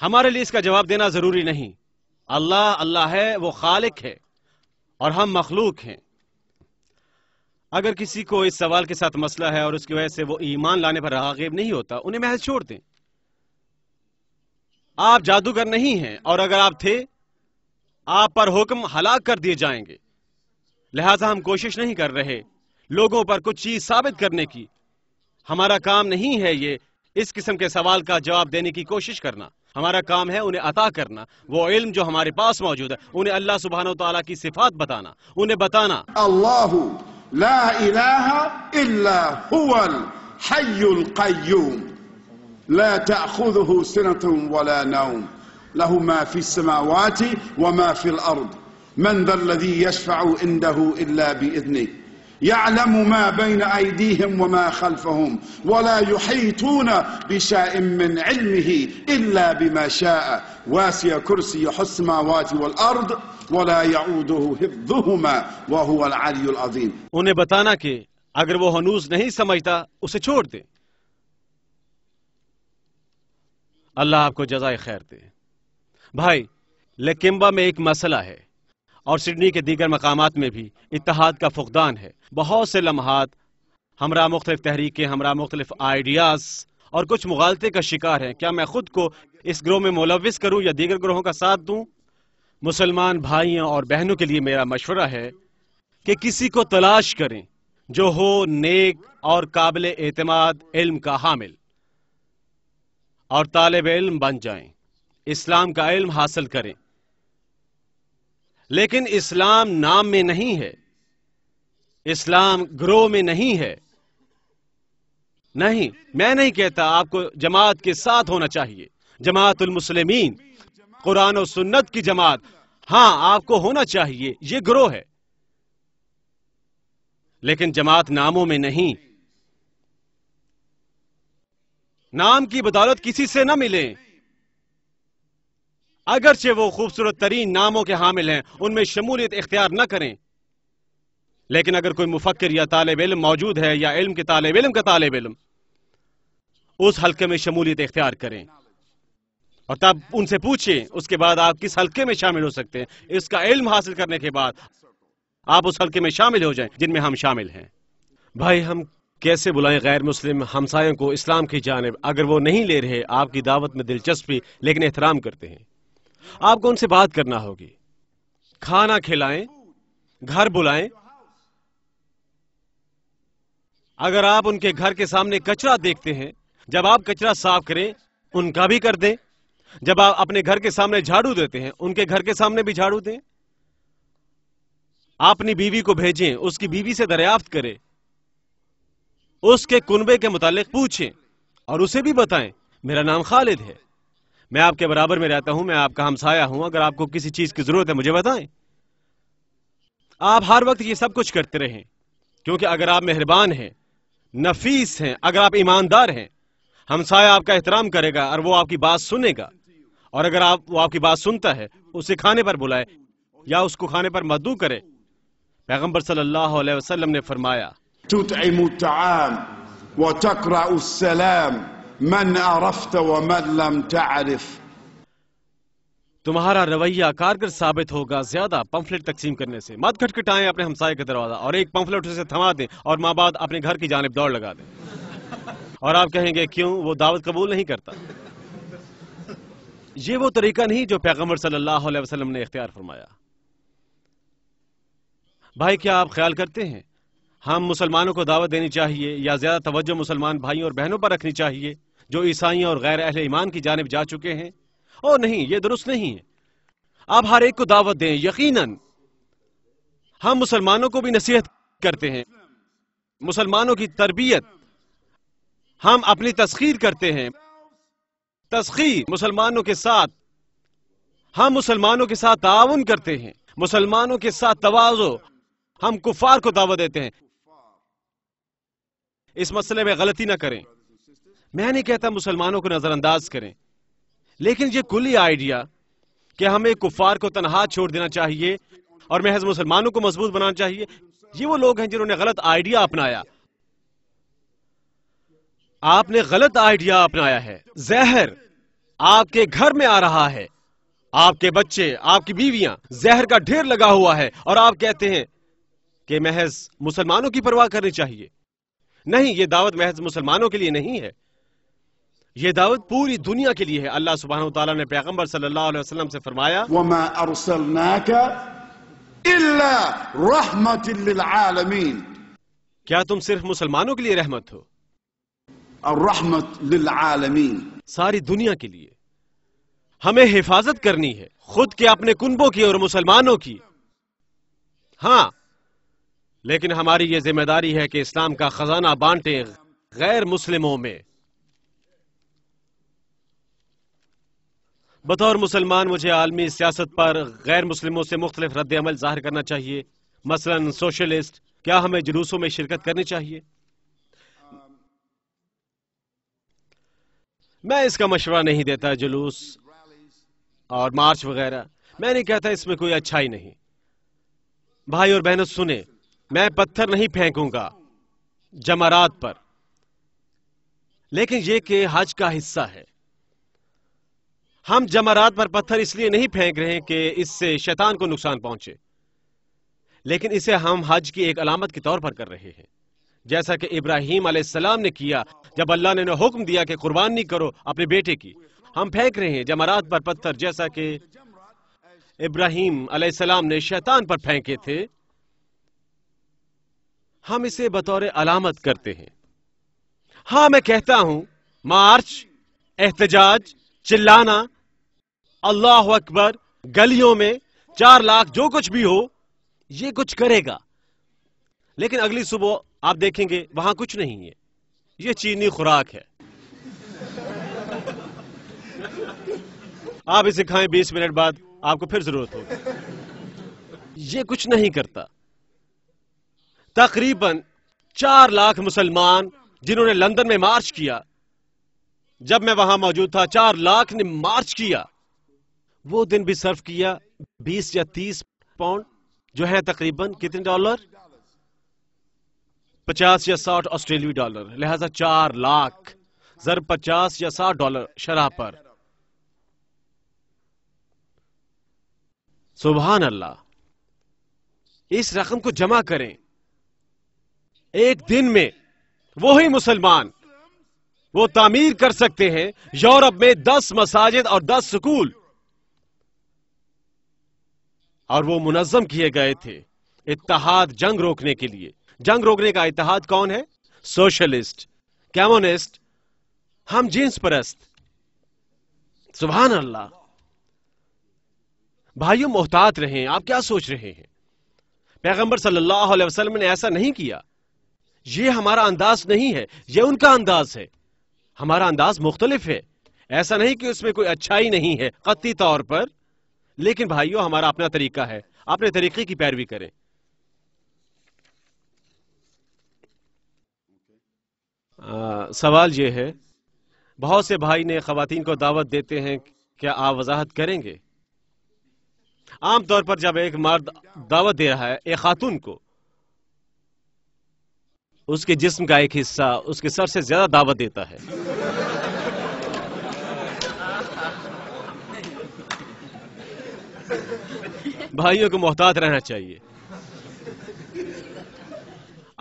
हमारे लिए इसका जवाब देना जरूरी नहीं अल्लाह अल्लाह है वो खालिक है और हम मखलूक हैं अगर किसी को इस सवाल के साथ मसला है और उसकी वजह से वो ईमान लाने पर रागब नहीं होता उन्हें महज छोड़ दें आप जादूगर नहीं हैं और अगर आप थे आप पर हुक्म हलाक कर दिए जाएंगे लिहाजा हम कोशिश नहीं कर रहे लोगों पर कुछ चीज साबित करने की हमारा काम नहीं है ये इस किस्म के सवाल का जवाब देने की कोशिश करना हमारा काम है उन्हें अता करना वो इल्म जो हमारे पास मौजूद है उन्हें अल्लाह सुबहान तला की सिफात बताना उन्हें बताना अल्लाह ला इलाहा इल्ला हुवल हय्युल لا تأخذه سنة ولا نوم له ما في السماوات وما في الأرض من ذا الذي يشفع عنده إلا بإذنه يعلم ما بين أيديهم وما خلفهم ولا يحيطون بشيء من علمه إلا بما شاء واسع كرسي السماوات والأرض ولا يعوده حفظهما وهو العلي العظيم उन्हें بتانا कि اگر وہ ہنوز نہیں سمجھتا اسے چھوڑ دیں अल्लाह आपको जजाय खैर दे भाई लेकिम्बा में एक मसला है और सिडनी के दीगर मकाम में भी इतिहाद का फुकदान है बहुत से लम्हात हमरा मुख्तलिफ तहरीकें हमरा मुख्तलिफ आइडियाज़ और कुछ मुगालते का शिकार हैं क्या मैं खुद को इस ग्रोह में मुलविस करूं या दीगर ग्रोहों का साथ दूं मुसलमान भाइयों और बहनों के लिए मेरा मशवरा है कि किसी को तलाश करें जो हो नेक और काबिल एतमाद इल्म का हामिल और तालब इल्म बन जाएं, इस्लाम का इल्म हासिल करें लेकिन इस्लाम नाम में नहीं है इस्लाम ग्रोह में नहीं है नहीं मैं नहीं कहता आपको जमात के साथ होना चाहिए जमातुलमसलमीन कुरान और सुन्नत की जमात हां आपको होना चाहिए ये ग्रोह है लेकिन जमात नामों में नहीं नाम की बदौलत किसी से ना मिले अगरचे वो खूबसूरत तरीन नामों के हामिल हैं उनमें शमूलियत इख्तियार ना करें लेकिन अगर कोई मुफक्र या तालब इलम मौजूद है या इल्म के तालब इलम का तालब इलम उस हल्के में शमूलियत इख्तियार करें और तब उनसे पूछे उसके बाद आप किस हल्के में शामिल हो सकते हैं इसका इल्म हासिल करने के बाद आप उस हल्के में शामिल हो जाएं जिनमें हम शामिल हैं भाई हम कैसे बुलाएं गैर मुस्लिम हमसायों को इस्लाम की जानब अगर वो नहीं ले रहे आपकी दावत में दिलचस्पी लेकिन एहतराम करते हैं आपको उनसे बात करना होगी खाना खिलाएं घर बुलाएं अगर आप उनके घर के सामने कचरा देखते हैं जब आप कचरा साफ करें उनका भी कर दें जब आप अपने घर के सामने झाड़ू देते हैं उनके घर के सामने भी झाड़ू दें आप अपनी बीवी को भेजें उसकी बीवी से दरियाफ्त करें उसके कुनबे के मुतालिक पूछें और उसे भी बताएं मेरा नाम खालिद है मैं आपके बराबर में रहता हूं मैं आपका हमसाया हूं अगर आपको किसी चीज की जरूरत है मुझे बताएं आप हर वक्त ये सब कुछ करते रहें क्योंकि अगर आप मेहरबान हैं नफीस हैं अगर आप ईमानदार हैं हमसाया आपका एहतराम करेगा और वो आपकी बात सुनेगा और अगर आप वो आपकी बात सुनता है उसे खाने पर बुलाए या उसको खाने पर मद्दू करे पैगम्बर सल्लल्लाहु अलैहि वसल्लम ने फरमाया تطعم الطعام وتقرا السلام من عرفت ومن لم تعرف तुम्हारा रवैया कारगर साबित होगा ज्यादा पंफलेट तकसीम करने से मत खटखटाएं अपने हमसाए का दरवाजा और एक पंफलेट उसे थमा दें और माँ बाप अपने घर की जानब दौड़ लगा दें और आप कहेंगे क्यों वो दावत कबूल नहीं करता ये वो तरीका नहीं जो पैगम्बर सल्लल्लाहु अलैहि वसल्लम ने इख्तियार फरमाया भाई क्या आप ख्याल करते हैं हम मुसलमानों को दावत देनी चाहिए या ज्यादा तवज्जो मुसलमान भाइयों और बहनों पर रखनी चाहिए जो ईसाइयों और गैर अहल ईमान की जानब जा चुके हैं और नहीं ये दुरुस्त नहीं है आप हर एक को दावत दें यकीनन हम मुसलमानों को भी नसीहत करते हैं मुसलमानों की तरबियत हम अपनी तस्खीर करते हैं तस्खीर मुसलमानों के साथ हम मुसलमानों के साथ ताउन करते हैं मुसलमानों के साथ तवाजो हम कुफार को दावा देते हैं इस मसले में गलती ना करें मैं नहीं कहता मुसलमानों को नज़रअंदाज करें लेकिन ये कुली आइडिया कि हमें कुफार को तनहा छोड़ देना चाहिए और महज मुसलमानों को मजबूत बनाना चाहिए ये वो लोग हैं जिन्होंने गलत आइडिया अपनाया आपने गलत आइडिया अपनाया है जहर आपके घर में आ रहा है आपके बच्चे आपकी बीवियां जहर का ढेर लगा हुआ है और आप कहते हैं कि महज मुसलमानों की परवाह करनी चाहिए नहीं ये दावत महज मुसलमानों के लिए नहीं है ये दावत पूरी दुनिया के लिए है अल्लाह सुबहान तला ने पैगम्बर सल्लाम से फरमाया क्या तुम सिर्फ मुसलमानों के लिए रहमत हो रहमत सारी दुनिया के लिए हमें हिफाजत करनी है खुद के अपने कुंबों की और मुसलमानों की हाँ लेकिन हमारी ये जिम्मेदारी है कि इस्लाम का खजाना बांटे गैर मुस्लिमों में बतौर मुसलमान मुझे आलमी सियासत पर गैर मुस्लिमों से मुख्तलिफ रद्द अमल जाहिर करना चाहिए मसलन सोशलिस्ट क्या हमें जुलूसों में शिरकत करनी चाहिए मैं इसका मशवरा नहीं देता जुलूस और मार्च वगैरह मैं नहीं कहता इसमें कोई अच्छाई नहीं भाई और बहनों सुने मैं पत्थर नहीं फेंकूंगा जमारात पर लेकिन यह कि हज का हिस्सा है हम जमारात पर पत्थर इसलिए नहीं फेंक रहे हैं कि इससे शैतान को नुकसान पहुंचे लेकिन इसे हम हज की एक अलामत के तौर पर कर रहे हैं जैसा कि इब्राहिम आसमाम ने किया जब अल्लाह ने हुक्म दिया कि कुर्बान नहीं करो अपने बेटे की हम फेंक रहे हैं जमारात पर पत्थर जैसा कि इब्राहिम आसमाम ने शैतान पर फेंके थे हम इसे बतौर अलामत करते हैं हां मैं कहता हूं मार्च एहतजाज चिल्लाना अल्लाह अकबर गलियों में चार लाख जो कुछ भी हो ये कुछ करेगा लेकिन अगली सुबह आप देखेंगे वहां कुछ नहीं है ये चीनी खुराक है आप इसे खाएं बीस मिनट बाद आपको फिर जरूरत होगी ये कुछ नहीं करता तकरीबन चार लाख मुसलमान जिन्होंने लंदन में मार्च किया जब मैं वहां मौजूद था चार लाख ने मार्च किया वो दिन भी सर्व किया बीस या तीस पाउंड जो है तकरीबन कितने डॉलर पचास या साठ ऑस्ट्रेलियाई डॉलर लिहाजा चार लाख जर पचास या साठ डॉलर शराब पर सुबहान अल्लाह इस रकम को जमा करें एक दिन में वही मुसलमान वो तामीर कर सकते हैं यूरोप में दस मसाजिद और दस स्कूल और वो मुनजम किए गए थे इतिहाद जंग रोकने के लिए जंग रोकने का इतिहाद कौन है सोशलिस्ट कैमोनिस्ट हम जींस परस्त सुबह अल्लाह भाइयों मोहतात रहे हैं आप क्या सोच रहे हैं पैगंबर सल्लल्लाहु अलैहि वसल्लम ने ऐसा नहीं किया ये हमारा अंदाज नहीं है ये उनका अंदाज है हमारा अंदाज मुख्तलिफ है ऐसा नहीं कि उसमें कोई अच्छाई नहीं है कती तौर पर लेकिन भाइयों हमारा अपना तरीका है अपने तरीके की पैरवी करें आ, सवाल यह है बहुत से भाई ने खातन को दावत देते हैं क्या आप वजाहत करेंगे आमतौर पर जब एक मर्द दावत दे रहा है एक खातून को उसके जिस्म का एक हिस्सा उसके सर से ज्यादा दावत देता है भाइयों को मोहतात रहना चाहिए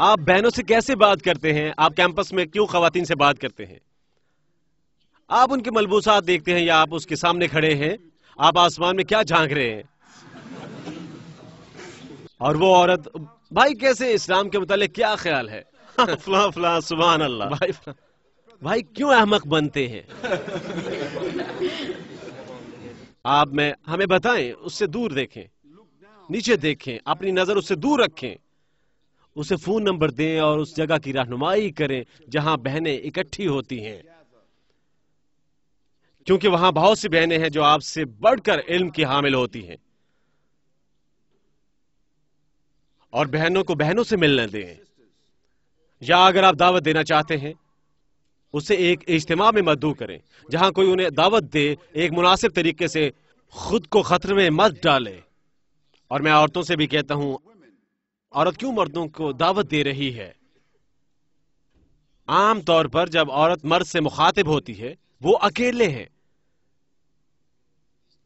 आप बहनों से कैसे बात करते हैं आप कैंपस में क्यों खातन से बात करते हैं आप उनके मलबूसात देखते हैं या आप उसके सामने खड़े हैं आप आसमान में क्या झांक रहे हैं और वो औरत भाई कैसे इस्लाम के मुतालिक क्या ख्याल है फला फला सुबह अल्लाह भाई भाई क्यों अहमक बनते हैं आप में हमें बताएं उससे दूर देखें नीचे देखें अपनी नजर उससे दूर रखें उसे फोन नंबर दें और उस जगह की रहनुमाई करें जहां बहनें इकट्ठी होती हैं क्योंकि वहां बहुत सी बहनें हैं जो आपसे बढ़कर इल्म की हामिल होती हैं और बहनों को बहनों से मिलने दें या अगर आप दावत देना चाहते हैं उसे एक इज्तम में मददू करें जहां कोई उन्हें दावत दे एक मुनासिब तरीके से खुद को खतरे में मत डाले और मैं औरतों से भी कहता हूं औरत क्यों मर्दों को दावत दे रही है आम तौर पर जब औरत मर्द से मुखातिब होती है वो अकेले हैं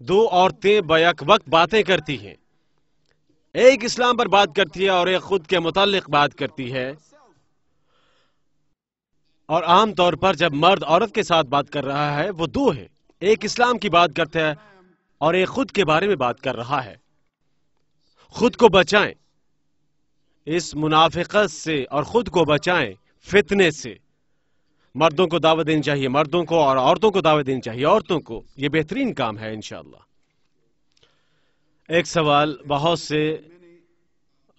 दो औरतें बैक वक्त बातें करती हैं एक इस्लाम पर बात करती है और एक खुद के मुतल बात करती है और आम तौर पर जब मर्द औरत के साथ बात कर रहा है वो दो है एक इस्लाम की बात करते हैं और एक खुद के बारे में बात कर रहा है खुद को बचाएं इस मुनाफिकत से और खुद को बचाएं फितने से मर्दों को दावत देनी चाहिए मर्दों को और औरतों को दावत देनी चाहिए औरतों को यह बेहतरीन काम है इनशाला एक सवाल बहुत से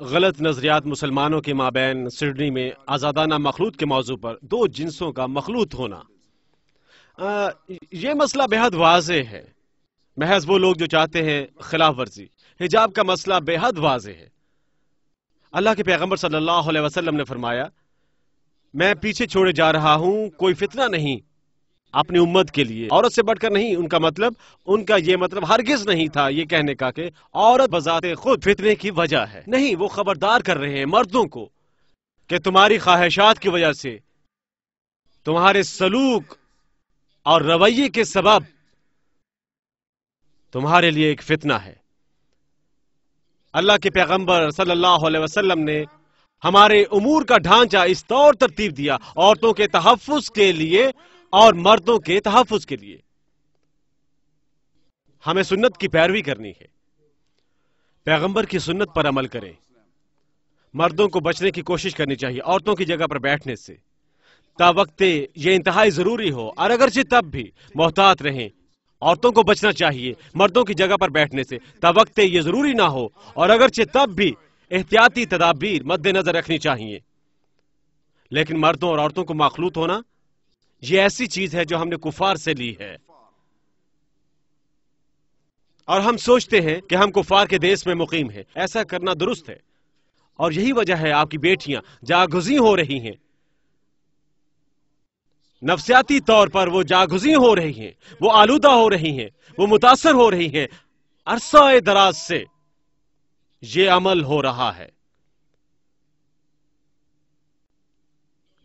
गलत नजरियात मुसलमानों के माबेन सिडनी में आज़ादाना मखलूत के मौजू पर दो जिनसों का मखलूत होना आ, ये मसला बेहद वाज है महज वो लोग जो चाहते हैं खिलाफ वर्जी हिजाब का मसला बेहद वाज है अल्लाह के पैगम्बर सल्ला वसलम ने फरमाया मैं पीछे छोड़े जा रहा हूँ कोई फितना नहीं अपनी उम्मत के लिए औरत से बढ़कर नहीं उनका मतलब उनका ये मतलब हरगिज नहीं था ये कहने का कि औरत बजाते खुद फितने की वजह है नहीं वो खबरदार कर रहे हैं मर्दों को कि तुम्हारी ख्वाहिशात की वजह से तुम्हारे सलूक और रवैये के सबब तुम्हारे लिए एक फितना है अल्लाह के पैगंबर सल्लल्लाहु अलैहि वसल्लम ने हमारे उमूर का ढांचा इस तौर तरतीब दिया औरतों के तहफ़ के लिए और मर्दों के तहफ़ के लिए हमें सुन्नत की पैरवी करनी है पैगंबर की सुन्नत पर अमल करें मर्दों को बचने की कोशिश करनी चाहिए औरतों की जगह पर बैठने से ता वक्त ये इंतहाई ज़रूरी हो और अगरचे तब भी मोहतात रहें औरतों को बचना चाहिए मर्दों की जगह पर बैठने से तब वक्त ये ज़रूरी ना हो और अगरचे तब भी एहतियाती तदाबीर मद्देनज़र रखनी चाहिए लेकिन मर्दों और औरतों को मखलूत होना ये ऐसी चीज है जो हमने कुफार से ली है और हम सोचते हैं कि हम कुफार के देश में मुकीम हैं ऐसा करना दुरुस्त है और यही वजह है आपकी बेटियां जागुजी हो रही हैं नफसियाती तौर पर वो जागुजी हो रही हैं वो आलूदा हो रही हैं वो मुतासर हो रही हैं अरसा दराज से ये अमल हो रहा है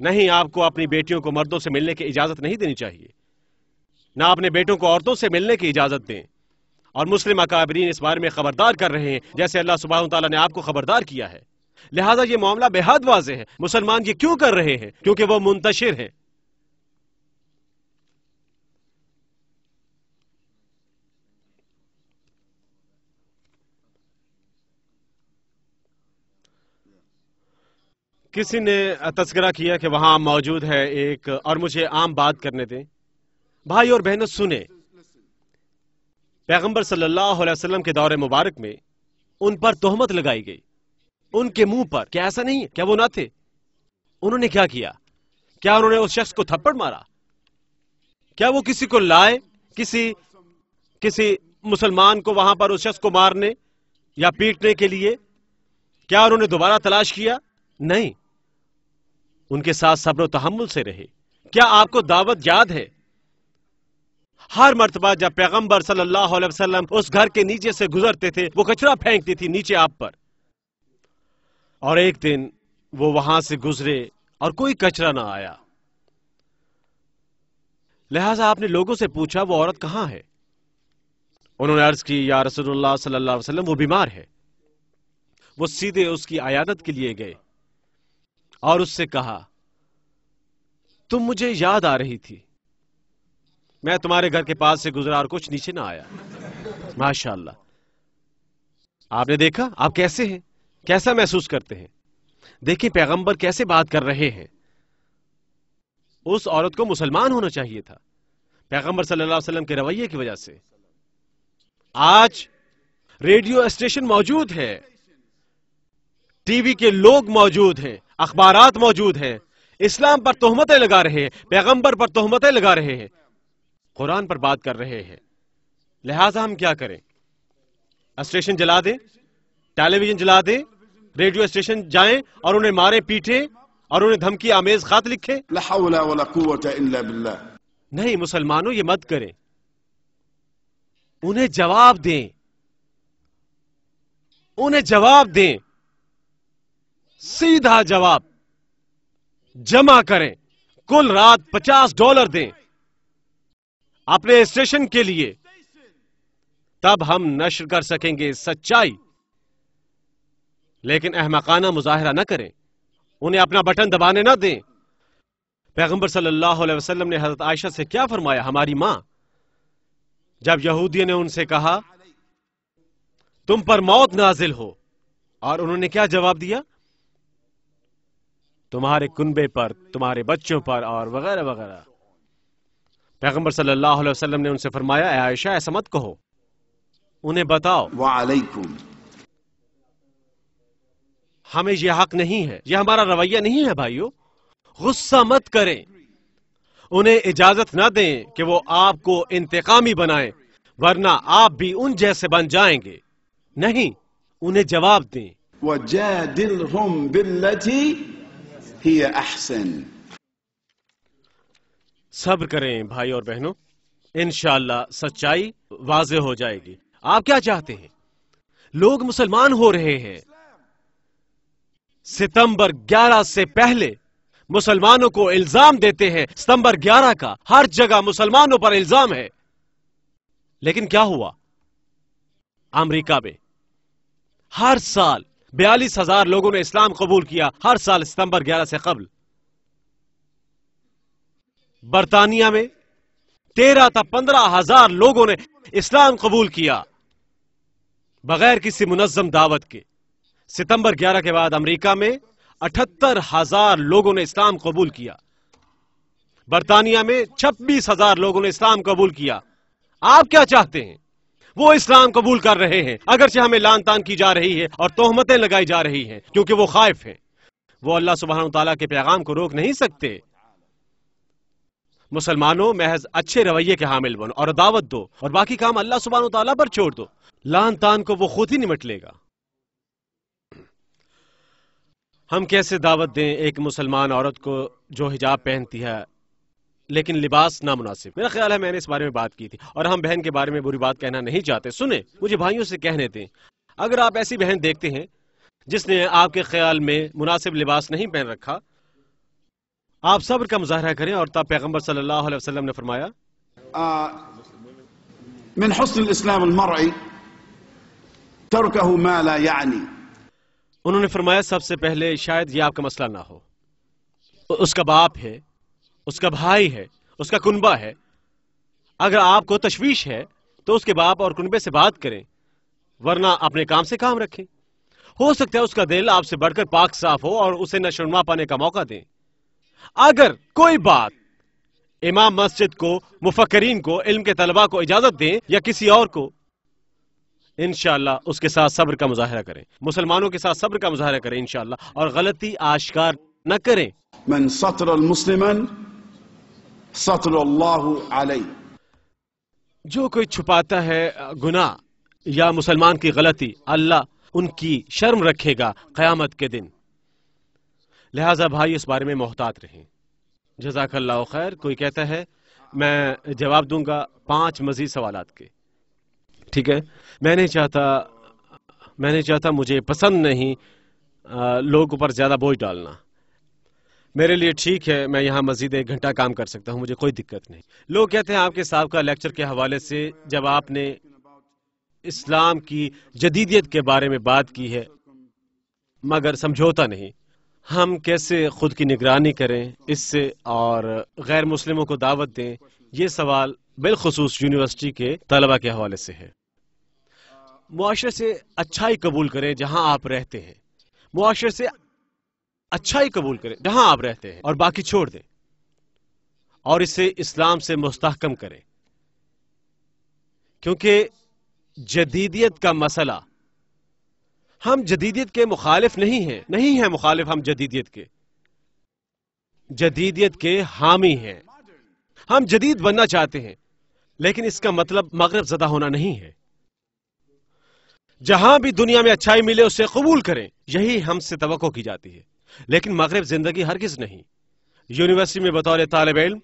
नहीं आपको अपनी बेटियों को मर्दों से मिलने की इजाजत नहीं देनी चाहिए ना अपने बेटों को औरतों से मिलने की इजाजत दें और मुस्लिम अकाबरीन इस बारे में खबरदार कर रहे हैं जैसे अल्लाह सुबह ने आपको खबरदार किया है लिहाजा ये मामला बेहद वाज है मुसलमान ये क्यों कर रहे हैं क्योंकि वो मुंतशिर हैं किसी ने तस्करा किया कि वहां मौजूद है एक और मुझे आम बात करने दें भाई और बहनों सुने पैगंबर सल्लल्लाहु अलैहि वसल्लम के दौरे मुबारक में उन पर तोहमत लगाई गई उनके मुंह पर क्या ऐसा नहीं है क्या वो ना थे उन्होंने क्या किया क्या उन्होंने उस शख्स को थप्पड़ मारा क्या वो किसी को लाए किसी किसी मुसलमान को वहां पर उस शख्स को मारने या पीटने के लिए क्या उन्होंने दोबारा तलाश किया नहीं उनके साथ सब्र तहमुल से रहे क्या आपको दावत याद है हर मरतबा जब पैगंबर सल्लाह उस घर के नीचे से गुजरते थे वो कचरा फेंकती थी नीचे आप पर और एक दिन वो वहां से गुजरे और कोई कचरा ना आया लिहाजा आपने लोगों से पूछा वो औरत कहां है उन्होंने अर्ज की या रसोल्ला सल्लल्लाहु वो बीमार है वो सीधे उसकी आयादत के लिए गए और उससे कहा तुम मुझे याद आ रही थी मैं तुम्हारे घर के पास से गुजरा और कुछ नीचे ना आया माशाल्लाह आपने देखा आप कैसे हैं कैसा महसूस करते हैं देखिए पैगंबर कैसे बात कर रहे हैं उस औरत को मुसलमान होना चाहिए था पैगंबर सल्लल्लाहु अलैहि वसल्लम के रवैये की वजह से आज रेडियो स्टेशन मौजूद है टीवी के लोग मौजूद हैं अखबार मौजूद हैं इस्लाम पर तोहमतें लगा रहे हैं पैगम्बर पर तोहमतें लगा रहे हैं कुरान पर बात कर रहे हैं लिहाजा हम क्या करें स्टेशन जला दें टेलीविजन जला दें रेडियो स्टेशन जाएं और उन्हें मारे पीटे और उन्हें धमकी आमेज खात लिखे नहीं मुसलमानों ये मत करें उन्हें जवाब दें उन्हें जवाब दें सीधा जवाब जमा करें कुल रात पचास डॉलर दें अपने स्टेशन के लिए तब हम नश्र कर सकेंगे सच्चाई लेकिन अहमकाना मुजाहरा न करें उन्हें अपना बटन दबाने ना दें पैगंबर सल्लल्लाहु अलैहि वसल्लम ने हजरत आयशा से क्या फरमाया हमारी मां जब यहूदी ने उनसे कहा तुम पर मौत नाजिल हो और उन्होंने क्या जवाब दिया तुम्हारे कुनबे पर तुम्हारे बच्चों पर और वगैरह वगैरह पैगम्बर सल्लल्लाहु ने उनसे फरमाया आयशा ऐसा मत कहो उन्हें बताओ वालेकुम हमें यह हक नहीं है यह हमारा रवैया नहीं है भाइयों गुस्सा मत करें उन्हें इजाजत ना दें कि वो आपको इंतकामी बनाए वरना आप भी उन जैसे बन जाएंगे नहीं उन्हें जवाब दें ही सब्र करें भाई और बहनों इन सच्चाई वाज हो जाएगी आप क्या चाहते हैं लोग मुसलमान हो रहे हैं सितंबर 11 से पहले मुसलमानों को इल्जाम देते हैं सितंबर 11 का हर जगह मुसलमानों पर इल्जाम है लेकिन क्या हुआ अमेरिका में हर साल बयालीस हजार लोगों ने इस्लाम कबूल किया हर साल सितंबर 11 से कबल बरतानिया में तेरह था पंद्रह हजार लोगों ने इस्लाम कबूल किया बगैर किसी मुनजम दावत के सितंबर 11 के बाद अमेरिका में अठहत्तर हजार लोगों ने इस्लाम कबूल किया बरतानिया में छब्बीस हजार लोगों ने इस्लाम कबूल किया आप क्या चाहते हैं वो इस्लाम कबूल कर रहे हैं अगरचे हमें लान तान की जा रही है और तोहमतें लगाई जा रही हैं क्योंकि वो खाइफ हैं वो अल्लाह सुबहान तला के पैगाम को रोक नहीं सकते मुसलमानों महज अच्छे रवैये के हामिल बनो और दावत दो और बाकी काम अल्लाह सुबहान तला पर छोड़ दो लान तान को वो खुद ही निमट लेगा हम कैसे दावत दें एक मुसलमान औरत को जो हिजाब पहनती है लेकिन लिबास नामनासिब मेरा ख्याल है मैंने इस बारे में बात की थी और हम बहन के बारे में बुरी बात कहना नहीं चाहते सुने मुझे भाइयों से कहने दें अगर आप ऐसी बहन देखते हैं जिसने आपके ख्याल में मुनासिब लिबास नहीं पहन रखा आप सब्र का मुजाहरा करें और तब पैगम्बर सल्लाम ने फरमाया उन्होंने फरमाया सबसे पहले शायद ये आपका मसला ना हो तो उसका बाप है उसका भाई है उसका कुनबा है अगर आपको तशवीश है तो उसके बाप और कुनबे से बात करें वरना अपने काम से काम रखें हो सकता है उसका दिल आपसे बढ़कर पाक साफ हो और उसे नशुनमा पाने का मौका दें अगर कोई बात इमाम मस्जिद को मुफक्रीन को इल्म के तलबा को इजाजत दें या किसी और को इनशाला उसके साथ सब्र का मुजाहरा करें मुसलमानों के साथ सब्र का मुजाहरा करें इनशाला और गलती आश्कार न करें सतर जो कोई छुपाता है गुना या मुसलमान की गलती अल्लाह उनकी शर्म रखेगा क्यामत के दिन लिहाजा भाई इस बारे में मोहतात जजाक अल्लाह खैर कोई कहता है मैं जवाब दूंगा पांच मजीद सवाल के ठीक है मैंने चाहता मैंने चाहता मुझे पसंद नहीं लोगों पर ज़्यादा बोझ डालना मेरे लिए ठीक है मैं यहाँ मजीद एक घंटा काम कर सकता हूँ मुझे कोई दिक्कत नहीं लोग कहते हैं आपके साहब का लेक्चर के हवाले से जब आपने इस्लाम की जदीदियत के बारे में बात की है मगर समझौता नहीं हम कैसे खुद की निगरानी करें इससे और गैर मुस्लिमों को दावत दें ये सवाल बिलखसूस यूनिवर्सिटी के तलबा के हवाले से है मुआरे से अच्छाई कबूल करें जहां आप रहते हैं मुआरे से अच्छा ही कबूल करें जहां आप रहते हैं और बाकी छोड़ दें और इसे इस्लाम से मुस्तकम करें क्योंकि जदीदियत का मसला हम जदीदियत के मुखालिफ नहीं हैं नहीं है मुखालिफ हम जदीदियत के जदीदियत के हामी हैं हम जदीद बनना चाहते हैं लेकिन इसका मतलब मगरब ज़दा होना नहीं है जहां भी दुनिया में अच्छाई मिले उसे कबूल करें यही हमसे तो की जाती है लेकिन मगरब जिंदगी हरगिज नहीं यूनिवर्सिटी में बतौर तालब इल्म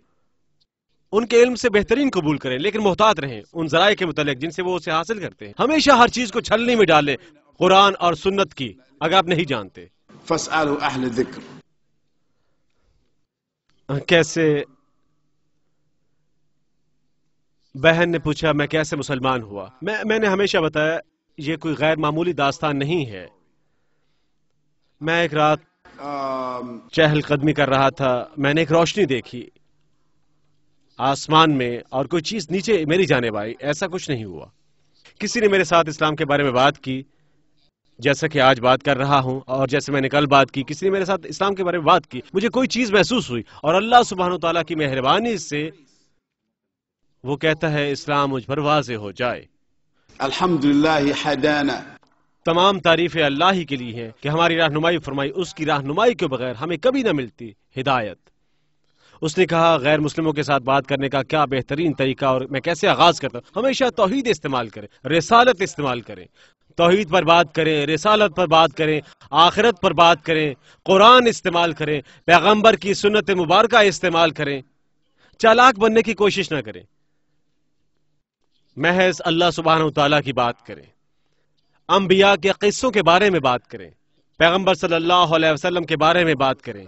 उनके इल्म से बेहतरीन कबूल करें लेकिन मोहतात रहें उन जराये के मुतल जिनसे वो उसे हासिल करते हैं हमेशा हर चीज़ को छलनी में डालें कुरान और सुन्नत की अगर आप नहीं जानते कैसे बहन ने पूछा मैं कैसे मुसलमान हुआ मैं मैंने हमेशा बताया ये कोई गैर मामूली दास्तान नहीं है मैं एक रात Um, चहल कदमी कर रहा था मैंने एक रोशनी देखी आसमान में और कोई चीज नीचे मेरी जाने भाई ऐसा कुछ नहीं हुआ किसी ने मेरे साथ इस्लाम के बारे में बात की जैसा कि आज बात कर रहा हूं और जैसे मैंने कल बात की किसी ने मेरे साथ इस्लाम के बारे में बात की मुझे कोई चीज महसूस हुई और अल्लाह सुबहान तला की मेहरबानी से वो कहता है इस्लाम मुझ पर वाज हो जाए अल्हम्दुलिल्लाह हदाना तमाम तारीफ़ अल्लाह ही के लिए हैं कि हमारी रहनुमाई फरमाई उसकी रहनुमाई के बगैर हमें कभी ना मिलती हिदायत उसने कहा गैर मुस्लिमों के साथ बात करने का क्या बेहतरीन तरीका और मैं कैसे आगाज़ करता हूँ हमेशा तोहहीद इस्तेमाल करें रसालत इस्तेमाल करें तोहहीद पर बात करें रसालत पर बात करें आखिरत पर बात करें कुरान इस्तेमाल करें पैगंबर की सुनत मुबारक इस्तेमाल करें चालाक बनने की कोशिश ना करें महज अल्लाह सुबहान तला की बात करें अम्बिया के किस्सों के बारे में बात करें पैगम्बर सल्लल्लाहु अलैहि वसल्लम के बारे में बात करें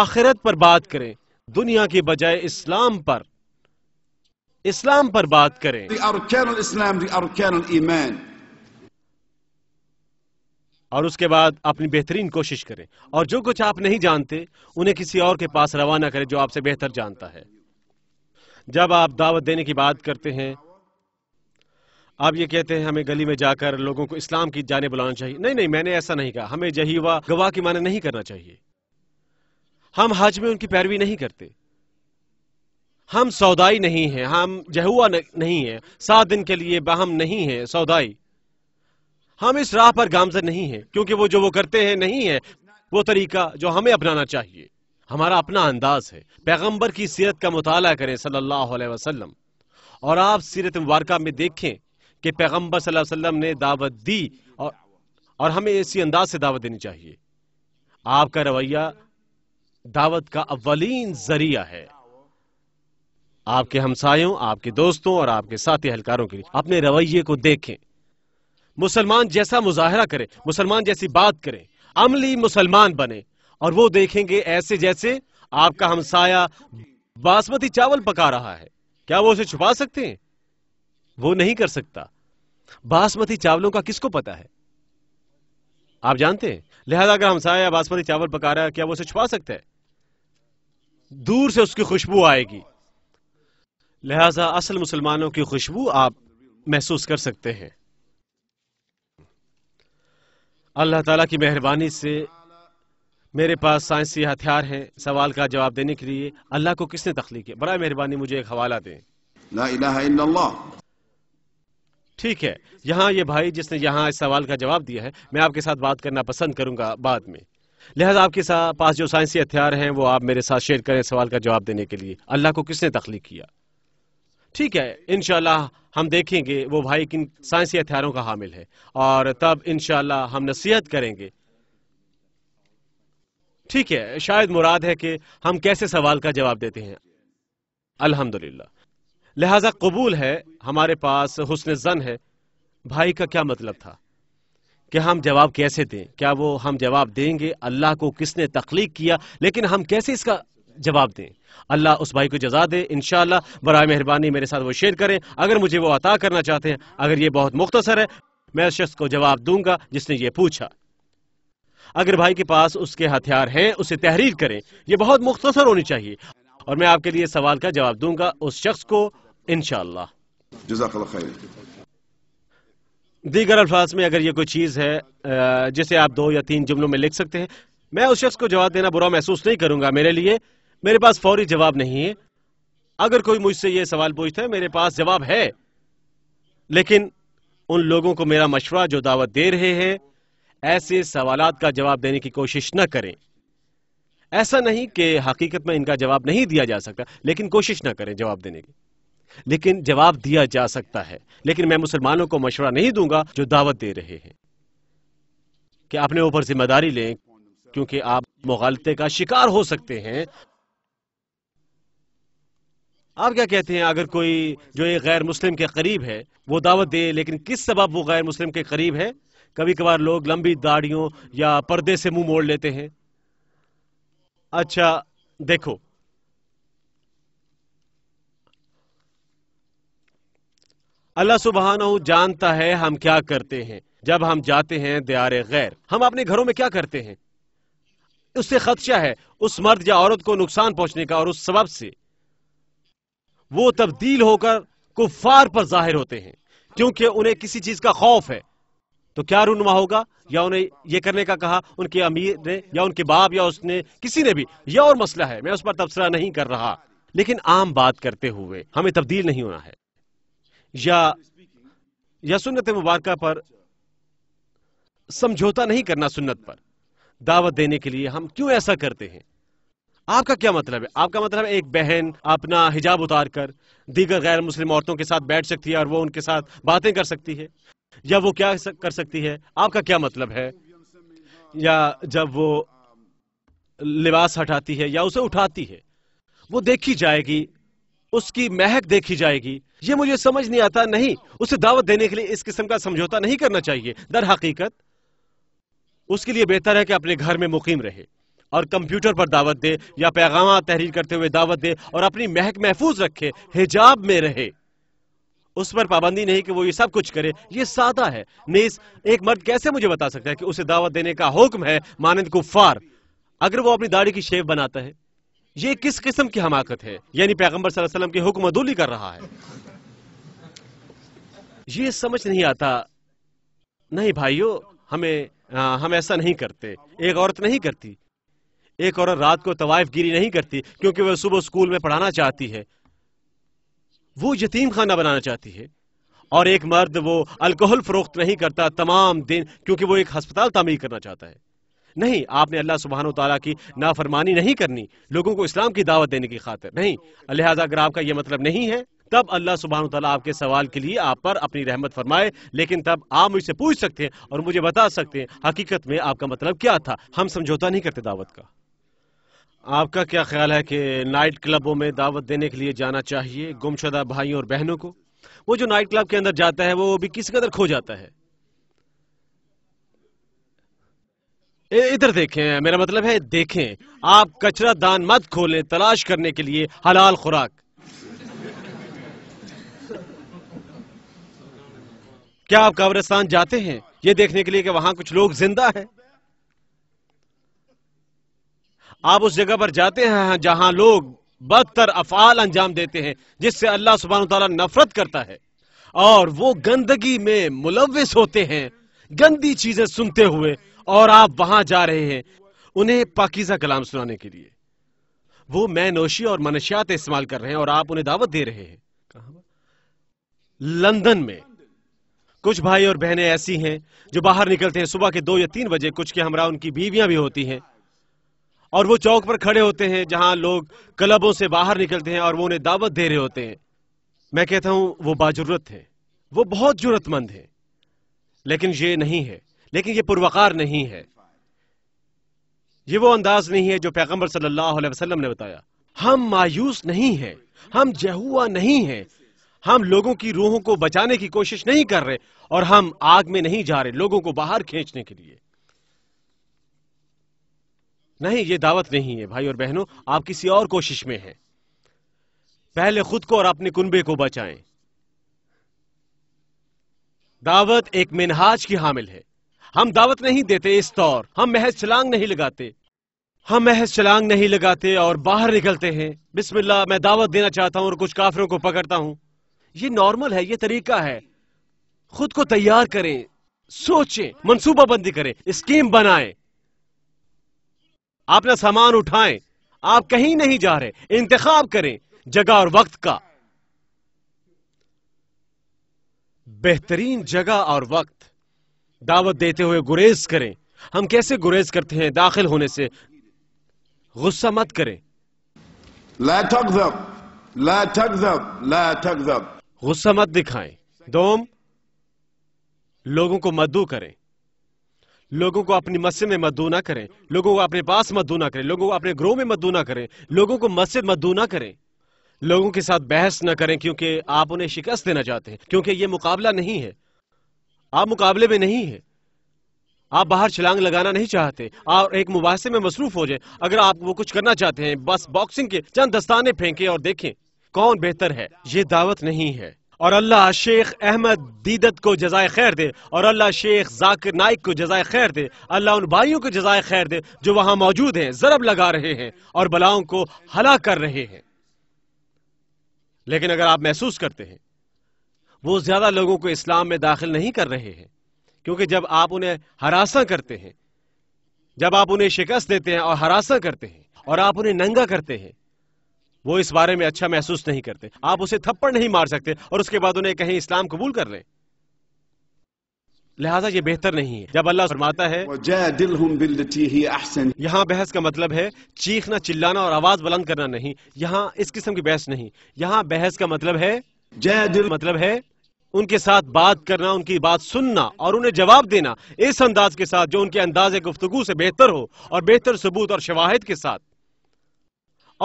आखिरत पर बात करें दुनिया की बजाय इस्लाम पर इस्लाम पर बात करें और उसके बाद अपनी बेहतरीन कोशिश करें और जो कुछ आप नहीं जानते उन्हें किसी और के पास रवाना करें जो आपसे बेहतर जानता है जब आप दावत देने की बात करते हैं आप ये कहते हैं हमें गली में जाकर लोगों को इस्लाम की जाने बुलाना चाहिए नहीं नहीं मैंने ऐसा नहीं कहा हमें जहीवा गवाह की माने नहीं करना चाहिए हम हज में उनकी पैरवी नहीं करते हम सौदाई नहीं है हम जहुआ नहीं है सात दिन के लिए बहम नहीं है सौदाई हम इस राह पर गामजन नहीं है क्योंकि वो जो वो करते हैं नहीं है वो तरीका जो हमें अपनाना चाहिए हमारा अपना अंदाज है पैगंबर की सीरत का मुताला करें सल्लल्लाहु अलैहि वसल्लम और आप सीरत मुबारक में देखें कि पैगम्बर वसल्लम ने दावत दी और, और हमें इसी अंदाज से दावत देनी चाहिए आपका रवैया दावत का अवलीन जरिया है आपके हमसायों आपके दोस्तों और आपके साथी अहलकारों के लिए अपने रवैये को देखें मुसलमान जैसा मुजाहरा करें मुसलमान जैसी बात करें अमली मुसलमान बने और वो देखेंगे ऐसे जैसे आपका हमसाया बासमती चावल पका रहा है क्या वो उसे छुपा सकते हैं वो नहीं कर सकता बासमती चावलों का किसको पता है आप जानते हैं लिहाजा अगर हमसाया बासमती चावल पका रहा है क्या वो उसे छुपा सकता है दूर से उसकी खुशबू आएगी लिहाजा असल मुसलमानों की खुशबू आप महसूस कर सकते हैं अल्लाह ताला की मेहरबानी से मेरे पास साइंसी हथियार हैं सवाल का जवाब देने के लिए अल्लाह को किसने तखलीक है बड़ा मेहरबानी मुझे एक हवाला दें ठीक है यहाँ ये भाई जिसने यहाँ इस सवाल का जवाब दिया है मैं आपके साथ बात करना पसंद करूंगा बाद में लिहाजा आपके साथ पास जो साइंसी हथियार हैं वो आप मेरे साथ शेयर करें सवाल का जवाब देने के लिए अल्लाह को किसने तख्लीक किया ठीक है इनशाला हम देखेंगे वो भाई किन साइंसी हथियारों का हामिल है और तब इनशाला हम नसीहत करेंगे ठीक है शायद मुराद है कि हम कैसे सवाल का जवाब देते हैं अल्हम्दुलिल्लाह लिहाजा कबूल है हमारे पास हुसन जन है भाई का क्या मतलब था कि हम जवाब कैसे दें क्या वो हम जवाब देंगे अल्लाह को किसने तख्लीक किया लेकिन हम कैसे इसका जवाब दें अल्लाह उस भाई को जजा दे इन बर मेहरबानी मेरे साथ वो शेयर करें अगर मुझे वो अता करना चाहते हैं अगर ये बहुत मुख्तसर है मैं उस शख्स को जवाब दूंगा जिसने ये पूछा अगर भाई के पास उसके हथियार हैं उसे तहरीर करें यह बहुत मुख्तसर होनी चाहिए और मैं आपके लिए सवाल का जवाब दूंगा उस शख्स को इनशाला दीगर अल्फाज में अगर ये कोई चीज़ है जिसे आप दो या तीन जुमलों में लिख सकते हैं मैं उस शख्स को जवाब देना बुरा महसूस नहीं करूंगा मेरे लिए मेरे पास फौरी जवाब नहीं है अगर कोई मुझसे ये सवाल पूछता है मेरे पास जवाब है लेकिन उन लोगों को मेरा मशवरा जो दावत दे रहे हैं ऐसे सवालात का जवाब देने की कोशिश न करें ऐसा नहीं कि हकीकत में इनका जवाब नहीं दिया जा सकता लेकिन कोशिश ना करें जवाब देने की लेकिन जवाब दिया जा सकता है लेकिन मैं मुसलमानों को मशवरा नहीं दूंगा जो दावत दे रहे हैं कि अपने ऊपर जिम्मेदारी लें क्योंकि आप मुगालते का शिकार हो सकते हैं आप क्या कहते हैं अगर कोई जो एक गैर मुस्लिम के करीब है वो दावत दे लेकिन किस सबब वो गैर मुस्लिम के करीब है कभी कभार लोग लंबी दाढ़ियों या पर्दे से मुंह मोड़ लेते हैं अच्छा देखो अल्लाह सुबहाना जानता है हम क्या करते हैं जब हम जाते हैं दयार गैर हम अपने घरों में क्या करते हैं उससे खदशा है उस मर्द या औरत को नुकसान पहुंचने का और उस सबब से वो तब्दील होकर कुफार पर जाहिर होते हैं क्योंकि उन्हें किसी चीज का खौफ है तो क्या रूनमा होगा या उन्हें ये करने का कहा उनके अमीर ने या उनके बाप या उसने किसी ने भी यह और मसला है मैं उस पर तबसरा नहीं कर रहा लेकिन आम बात करते हुए हमें तब्दील नहीं होना है या या सुन्नत मुबारक पर समझौता नहीं करना सुन्नत पर दावत देने के लिए हम क्यों ऐसा करते हैं आपका क्या मतलब है आपका मतलब है एक बहन अपना हिजाब उतार कर दीगर गैर मुस्लिम औरतों के साथ बैठ सकती है और वो उनके साथ बातें कर सकती है या वो क्या कर सकती है आपका क्या मतलब है या जब वो लिबास हटाती है या उसे उठाती है वो देखी जाएगी उसकी महक देखी जाएगी ये मुझे समझ नहीं आता नहीं उसे दावत देने के लिए इस किस्म का समझौता नहीं करना चाहिए दर हकीकत उसके लिए बेहतर है कि अपने घर में मुकीम रहे और कंप्यूटर पर दावत दे या पैगाम तहरीर करते हुए दावत दे और अपनी महक महफूज रखे हिजाब में रहे उस पर पाबंदी नहीं कि वो ये सब कुछ करे ये सादा है नीस एक मर्द कैसे मुझे बता सकता है कि उसे दावत देने का हुक्म है मानंद कुफार अगर वो अपनी दाढ़ी की शेव बनाता है ये किस किस्म की हमाकत है यानी पैगम्बर सल्लम की हुक्म अदूली कर रहा है ये समझ नहीं आता नहीं भाइयों हमें आ, हाँ, हम ऐसा नहीं करते एक औरत नहीं करती एक औरत रात को तवाइफ गिरी नहीं करती क्योंकि वह सुबह स्कूल में पढ़ाना चाहती है वो यतीम खाना बनाना चाहती है और एक मर्द वो अल्कोहल फरोख्त नहीं करता तमाम दिन क्योंकि वो एक हस्पताल तामीर करना चाहता है नहीं आपने अल्लाह सुबहान तला की नाफरमानी नहीं करनी लोगों को इस्लाम की दावत देने की खातिर नहीं लिहाजा अगर आपका यह मतलब नहीं है तब अल्लाह सुबहान तला आपके सवाल के लिए आप पर अपनी रहमत फरमाए लेकिन तब आप मुझसे पूछ सकते हैं और मुझे बता सकते हैं हकीकत में आपका मतलब क्या था हम समझौता नहीं करते दावत का आपका क्या ख्याल है कि नाइट क्लबों में दावत देने के लिए जाना चाहिए गुमशुदा भाइयों और बहनों को वो जो नाइट क्लब के अंदर जाता है वो भी किस कदर खो जाता है इधर देखें मेरा मतलब है देखें आप कचरा दान मत खोलें तलाश करने के लिए हलाल खुराक क्या आप कब्रिस्तान जाते हैं ये देखने के लिए कि वहां कुछ लोग जिंदा हैं आप उस जगह पर जाते हैं जहां लोग बदतर अफाल अंजाम देते हैं जिससे अल्लाह सुबहान तला नफरत करता है और वो गंदगी में मुलविस होते हैं गंदी चीजें सुनते हुए और आप वहां जा रहे हैं उन्हें पाकिजा कलाम सुनाने के लिए वो मैं नोशी और मनशियात इस्तेमाल कर रहे हैं और आप उन्हें दावत दे रहे हैं लंदन में कुछ भाई और बहनें ऐसी हैं जो बाहर निकलते हैं सुबह के दो या तीन बजे कुछ के हमरा उनकी बीवियां भी होती हैं और वो चौक पर खड़े होते हैं जहां लोग क्लबों से बाहर निकलते हैं और वो उन्हें दावत दे रहे होते हैं मैं कहता हूं वो बाजुरत है वो बहुत जरूरतमंद है लेकिन ये नहीं है लेकिन ये पुरवकार नहीं है ये वो अंदाज नहीं है जो पैगंबर सल्लल्लाहु अलैहि वसल्लम ने बताया हम मायूस नहीं है हम जहुआ नहीं है हम लोगों की रूहों को बचाने की कोशिश नहीं कर रहे और हम आग में नहीं जा रहे लोगों को बाहर खींचने के लिए नहीं ये दावत नहीं है भाई और बहनों आप किसी और कोशिश में हैं पहले खुद को और अपने कुनबे को बचाएं दावत एक मिनहाज की हामिल है हम दावत नहीं देते इस तौर हम महज छलांग नहीं लगाते हम महज छलांग नहीं लगाते और बाहर निकलते हैं बिस्मिल्लाह मैं दावत देना चाहता हूं और कुछ काफिरों को पकड़ता हूं ये नॉर्मल है ये तरीका है खुद को तैयार करें सोचें मनसूबाबंदी करें स्कीम बनाएं अपना सामान उठाएं आप कहीं नहीं जा रहे इंतखाब करें जगह और वक्त का बेहतरीन जगह और वक्त दावत देते हुए गुरेज करें हम कैसे गुरेज करते हैं दाखिल होने से गुस्सा मत करें गुस्सा मत दिखाएं दोम लोगों को मद्दू करें लोगों को अपनी मस्जिद में ना करें लोगों को अपने पास ना करें लोगों को अपने ग्रोह में मद्दू ना करें लोगों को मस्जिद ना करें लोगों के साथ बहस ना करें क्योंकि आप उन्हें शिकस्त देना चाहते हैं क्योंकि ये मुकाबला नहीं है आप मुकाबले में नहीं है आप बाहर छलांग लगाना नहीं चाहते आप एक मुबासे में मसरूफ हो जाए अगर आप वो कुछ करना चाहते हैं बस बॉक्सिंग के चंद दस्ताने फेंके और देखें कौन बेहतर है ये दावत नहीं है और अल्लाह शेख अहमद दीदत को जजाय खैर दे और अल्लाह शेख जाकिर नाइक को जजाय खैर दे अल्लाह उन भाइयों को जजाय खैर दे जो वहां मौजूद हैं जरब लगा रहे हैं और बलाओं को हला कर रहे हैं लेकिन अगर आप महसूस करते हैं वो ज्यादा लोगों को इस्लाम में दाखिल नहीं कर रहे हैं क्योंकि जब आप उन्हें हरासा करते हैं जब आप उन्हें शिकस्त देते हैं और हरासा करते हैं और आप उन्हें नंगा करते हैं वो इस बारे में अच्छा महसूस नहीं करते आप उसे थप्पड़ नहीं मार सकते और उसके बाद उन्हें कहीं इस्लाम कबूल कर लें लिहाजा ये बेहतर नहीं है जब अल्लाह फरमाता है यहाँ बहस का मतलब है चीखना चिल्लाना और आवाज बुलंद करना नहीं यहाँ इस किस्म की बहस नहीं यहाँ बहस का मतलब है जय दिल मतलब है उनके साथ बात करना उनकी बात सुनना और उन्हें जवाब देना इस अंदाज के साथ जो उनके अंदाज गुफ्तगु से बेहतर हो और बेहतर सबूत और शवाहद के साथ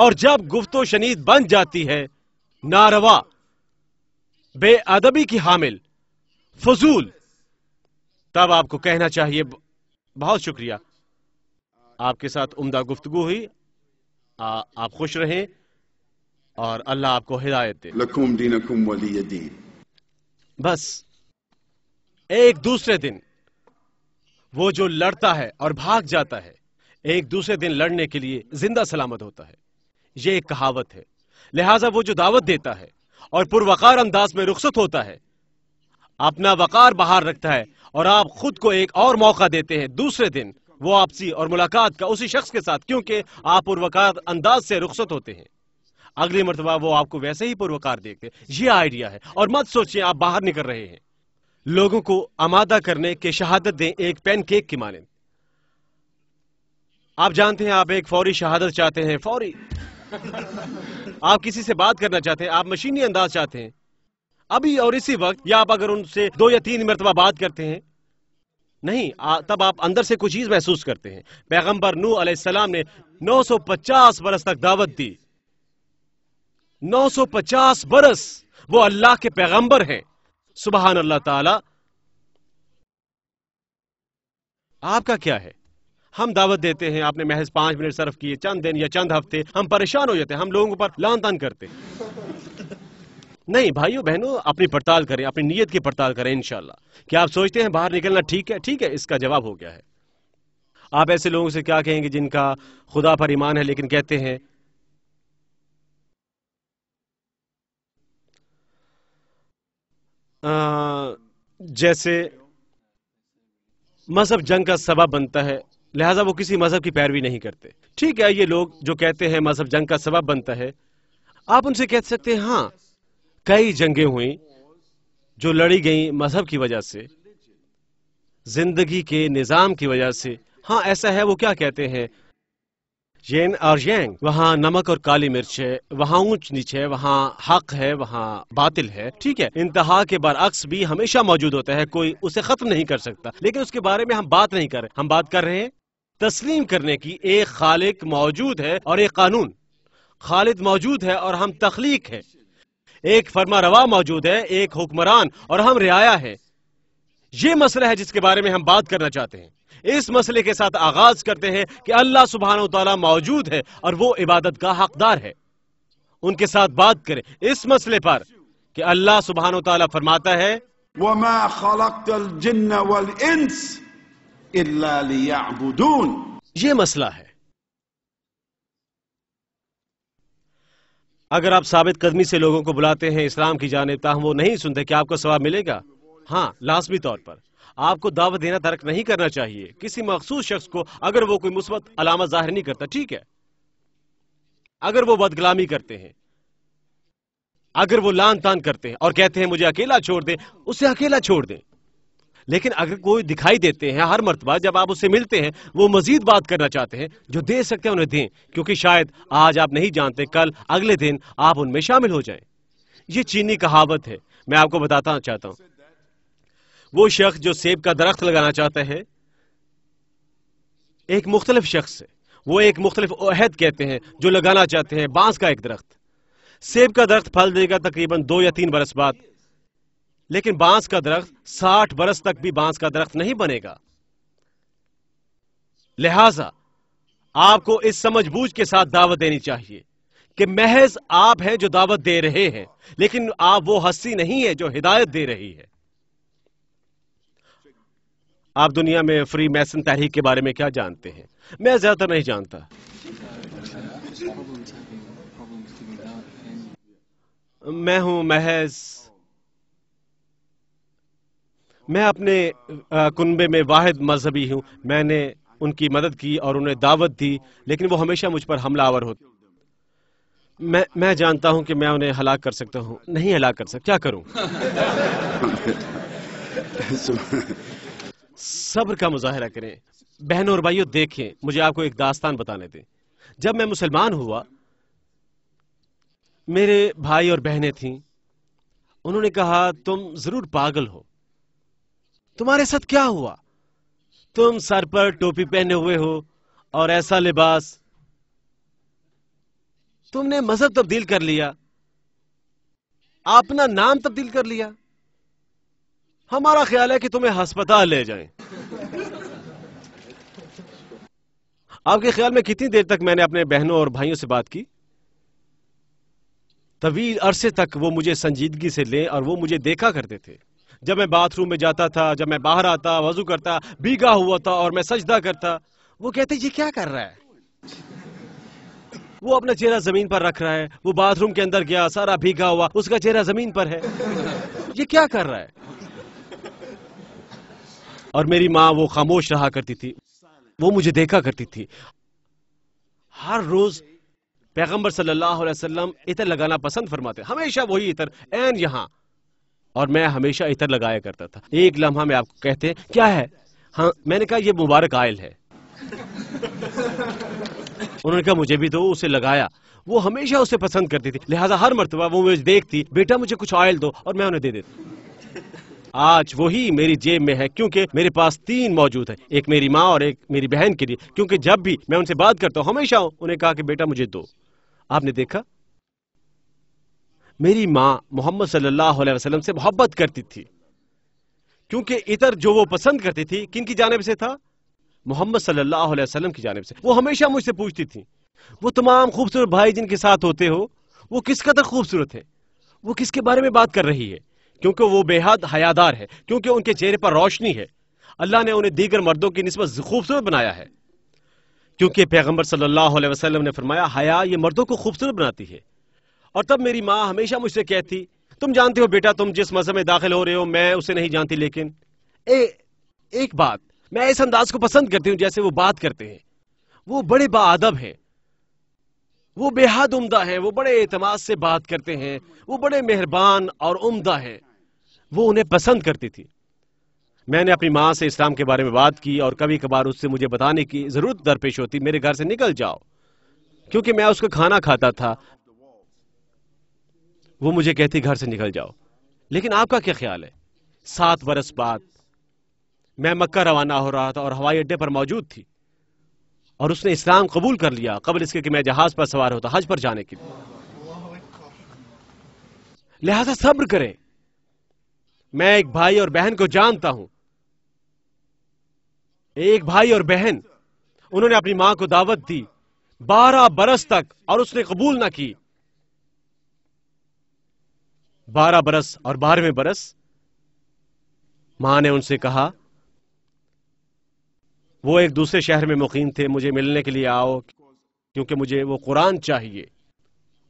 और जब गुफ्तो शनीद बन जाती है नारवा बेअदबी की हामिल फजूल तब आपको कहना चाहिए बहुत शुक्रिया आपके साथ उम्दा गुफ्तगु हुई आ, आप खुश रहें और अल्लाह आपको हिदायत दे लकुम दीनकुम वली दीन बस एक दूसरे दिन वो जो लड़ता है और भाग जाता है एक दूसरे दिन लड़ने के लिए जिंदा सलामत होता है ये एक कहावत है लिहाजा वो जो दावत देता है और पुरवकार अंदाज में रुखसत होता है अपना वकार बाहर रखता है और आप खुद को एक और मौका देते हैं दूसरे दिन वो आपसी और मुलाकात का उसी शख्स के साथ क्योंकि आप पुरवकार अंदाज से रुखसत होते हैं अगली मरतबा वो आपको वैसे ही पुरवकार देखते हैं ये आइडिया है और मत सोचिए आप बाहर निकल रहे हैं लोगों को आमादा करने के शहादत दें एक पेन केक की माने आप जानते हैं आप एक फौरी शहादत चाहते हैं फौरी आप किसी से बात करना चाहते हैं आप मशीनी अंदाज चाहते हैं अभी और इसी वक्त या आप अगर उनसे दो या तीन मरतबा बात करते हैं नहीं आ, तब आप अंदर से कुछ चीज महसूस करते हैं पैगंबर नू अलैहिस्सलाम ने 950 बरस तक दावत दी 950 बरस वो अल्लाह के पैगंबर हैं सुबहान अल्लाह ताला आपका क्या है हम दावत देते हैं आपने महज पाँच मिनट सर्फ किए चंद दिन या चंद हफ्ते हम परेशान हो जाते हैं हम लोगों पर लान तान करते नहीं भाइयों बहनों अपनी पड़ताल करें अपनी नीयत की पड़ताल करें इनशाला क्या आप सोचते हैं बाहर निकलना ठीक है ठीक है इसका जवाब हो गया है आप ऐसे लोगों से क्या कहेंगे जिनका खुदा पर ईमान है लेकिन कहते हैं आ, जैसे मजहब जंग का सबब बनता है लिहाजा वो किसी मजहब की पैरवी नहीं करते ठीक है ये लोग जो कहते हैं मजहब जंग का सबब बनता है आप उनसे कह सकते हैं हाँ कई जंगें हुई जो लड़ी गई मजहब की वजह से जिंदगी के निज़ाम की वजह से हाँ ऐसा है वो क्या कहते हैं येन और येंग वहाँ नमक और काली मिर्च है वहाँ ऊंच नीच है वहाँ हक है वहाँ बातिल है ठीक है इंतहा के बरअक्स भी हमेशा मौजूद होता है कोई उसे खत्म नहीं कर सकता लेकिन उसके बारे में हम बात नहीं कर रहे हम बात कर रहे हैं तस्लीम करने की एक खालिक मौजूद है और एक कानून खालिद मौजूद है और हम तख्लीक है एक फरमा रवा मौजूद है एक हुक्मरान और हम रियाया है ये मसला है जिसके बारे में हम बात करना चाहते हैं इस मसले के साथ आगाज करते हैं कि अल्लाह सुबहान तला मौजूद है और वो इबादत का हकदार है उनके साथ बात करें इस मसले पर कि अल्लाह सुबहान तला फरमाता है इल्लाबुदून ये मसला है अगर आप साबित कदमी से लोगों को बुलाते हैं इस्लाम की जानब ताहम वो नहीं सुनते कि आपको सवाब मिलेगा हाँ लाजमी तौर पर आपको दावत देना तर्क नहीं करना चाहिए किसी मखसूस शख्स को अगर वो कोई मुस्बत अलामत जाहिर नहीं करता ठीक है अगर वो बदगलामी करते हैं अगर वो लान तान करते हैं और कहते हैं मुझे अकेला छोड़ दे उसे अकेला छोड़ दें लेकिन अगर कोई दिखाई देते हैं हर मरतबा जब आप उससे मिलते हैं वो मजीद बात करना चाहते हैं जो दे सकते हैं उन्हें दें क्योंकि शायद आज आप नहीं जानते कल अगले दिन आप उनमें शामिल हो जाए ये चीनी कहावत है मैं आपको बताना चाहता हूं वो शख्स जो सेब का दरख्त लगाना चाहते हैं एक मुख्तलिफ शख्स है वो एक मुख्तलिफ अहद कहते हैं जो लगाना चाहते हैं बांस का एक दरख्त सेब का दरख्त फल देगा तकरीबन दो या तीन बरस बाद लेकिन बांस का दरख्त साठ बरस तक भी बांस का दरख्त नहीं बनेगा लिहाजा आपको इस समझबूझ के साथ दावत देनी चाहिए कि महज आप हैं जो दावत दे रहे हैं लेकिन आप वो हस्ती नहीं है जो हिदायत दे रही है आप दुनिया में फ्री मैसन तहरीक के बारे में क्या जानते हैं मैं ज्यादातर नहीं जानता मैं हूं महज मैं अपने कुनबे में वाहिद मजहबी हूँ मैंने उनकी मदद की और उन्हें दावत दी लेकिन वो हमेशा मुझ पर हमला आवर होते मैं मैं जानता हूं कि मैं उन्हें हलाक कर सकता हूं नहीं हलाक कर सकता क्या करूं सब्र का मुजाहरा करें बहनों और भाइयों देखें मुझे आपको एक दास्तान बताने दें जब मैं मुसलमान हुआ मेरे भाई और बहनें थीं उन्होंने कहा तुम जरूर पागल हो तुम्हारे साथ क्या हुआ तुम सर पर टोपी पहने हुए हो और ऐसा लिबास तुमने मजहब तब्दील कर लिया अपना नाम तब्दील कर लिया हमारा ख्याल है कि तुम्हें अस्पताल ले जाएं। आपके ख्याल में कितनी देर तक मैंने अपने बहनों और भाइयों से बात की तवील अरसे तक वो मुझे संजीदगी से ले और वो मुझे देखा करते थे जब मैं बाथरूम में जाता था जब मैं बाहर आता वजू करता भीगा हुआ था और मैं सजदा करता वो कहते ये क्या कर रहा है वो अपना चेहरा जमीन पर रख रहा है वो बाथरूम के अंदर गया सारा भीगा हुआ उसका चेहरा जमीन पर है ये क्या कर रहा है और मेरी माँ वो खामोश रहा करती थी वो मुझे देखा करती थी हर रोज पैगंबर सल्लल्लाहु अलैहि वसल्लम इतर लगाना पसंद फरमाते हमेशा वही इतर एन यहाँ और मैं हमेशा इतर लगाया करता था एक लम्हा में आपको कहते हैं क्या है हाँ मैंने कहा ये मुबारक आयल है उन्होंने कहा मुझे भी दो उसे लगाया वो हमेशा उसे पसंद करती थी लिहाजा हर मरतबा वो मुझे देखती बेटा मुझे कुछ ऑयल दो और मैं उन्हें दे देती आज वही मेरी जेब में है क्योंकि मेरे पास तीन मौजूद है एक मेरी माँ और एक मेरी बहन के लिए क्योंकि जब भी मैं उनसे बात करता हूँ हमेशा उन्हें कहा कि बेटा मुझे दो आपने देखा मेरी माँ मोहम्मद सल्लल्लाहु अलैहि वसल्लम से मोहब्बत करती थी क्योंकि इतर जो वो पसंद करती थी किन की जानब से था मोहम्मद सल्लल्लाहु अलैहि वसल्लम की जानब से वो हमेशा मुझसे पूछती थी वो तमाम खूबसूरत भाई जिनके साथ होते हो वो किस कदर खूबसूरत है वो किसके बारे में बात कर रही है क्योंकि वो बेहद हयादार है क्योंकि उनके चेहरे पर रोशनी है अल्लाह ने उन्हें दीगर मर्दों की नस्बत खूबसूरत बनाया है क्योंकि पैगम्बर सल्लल्लाहु अलैहि वसल्लम ने फरमाया हया ये मर्दों को खूबसूरत बनाती है और तब मेरी माँ हमेशा मुझसे कहती तुम जानती हो बेटा तुम जिस मजहब में दाखिल हो रहे हो मैं उसे नहीं जानती लेकिन ए, एक बात मैं इस अंदाज को पसंद करती हूं जैसे वो बात करते हैं वो बड़े बादब हैं वो बेहद उम्दा हैं वो बड़े एतमाद से बात करते हैं वो बड़े मेहरबान और उम्दा हैं वो उन्हें पसंद करती थी मैंने अपनी माँ से इस्लाम के बारे में बात की और कभी कभार उससे मुझे बताने की ज़रूरत दरपेश होती मेरे घर से निकल जाओ क्योंकि मैं उसका खाना खाता था वो मुझे कहती घर से निकल जाओ लेकिन आपका क्या ख्याल है सात बरस बाद मैं मक्का रवाना हो रहा था और हवाई अड्डे पर मौजूद थी और उसने इस्लाम कबूल कर लिया कबल इसके कि मैं जहाज पर सवार होता हज पर जाने के लिए लिहाजा सब्र करें मैं एक भाई और बहन को जानता हूं एक भाई और बहन उन्होंने अपनी मां को दावत दी बारह बरस तक और उसने कबूल ना की बारह बरस और बारहवें बरस मां ने उनसे कहा वो एक दूसरे शहर में मुकीम थे मुझे मिलने के लिए आओ क्योंकि मुझे वो कुरान चाहिए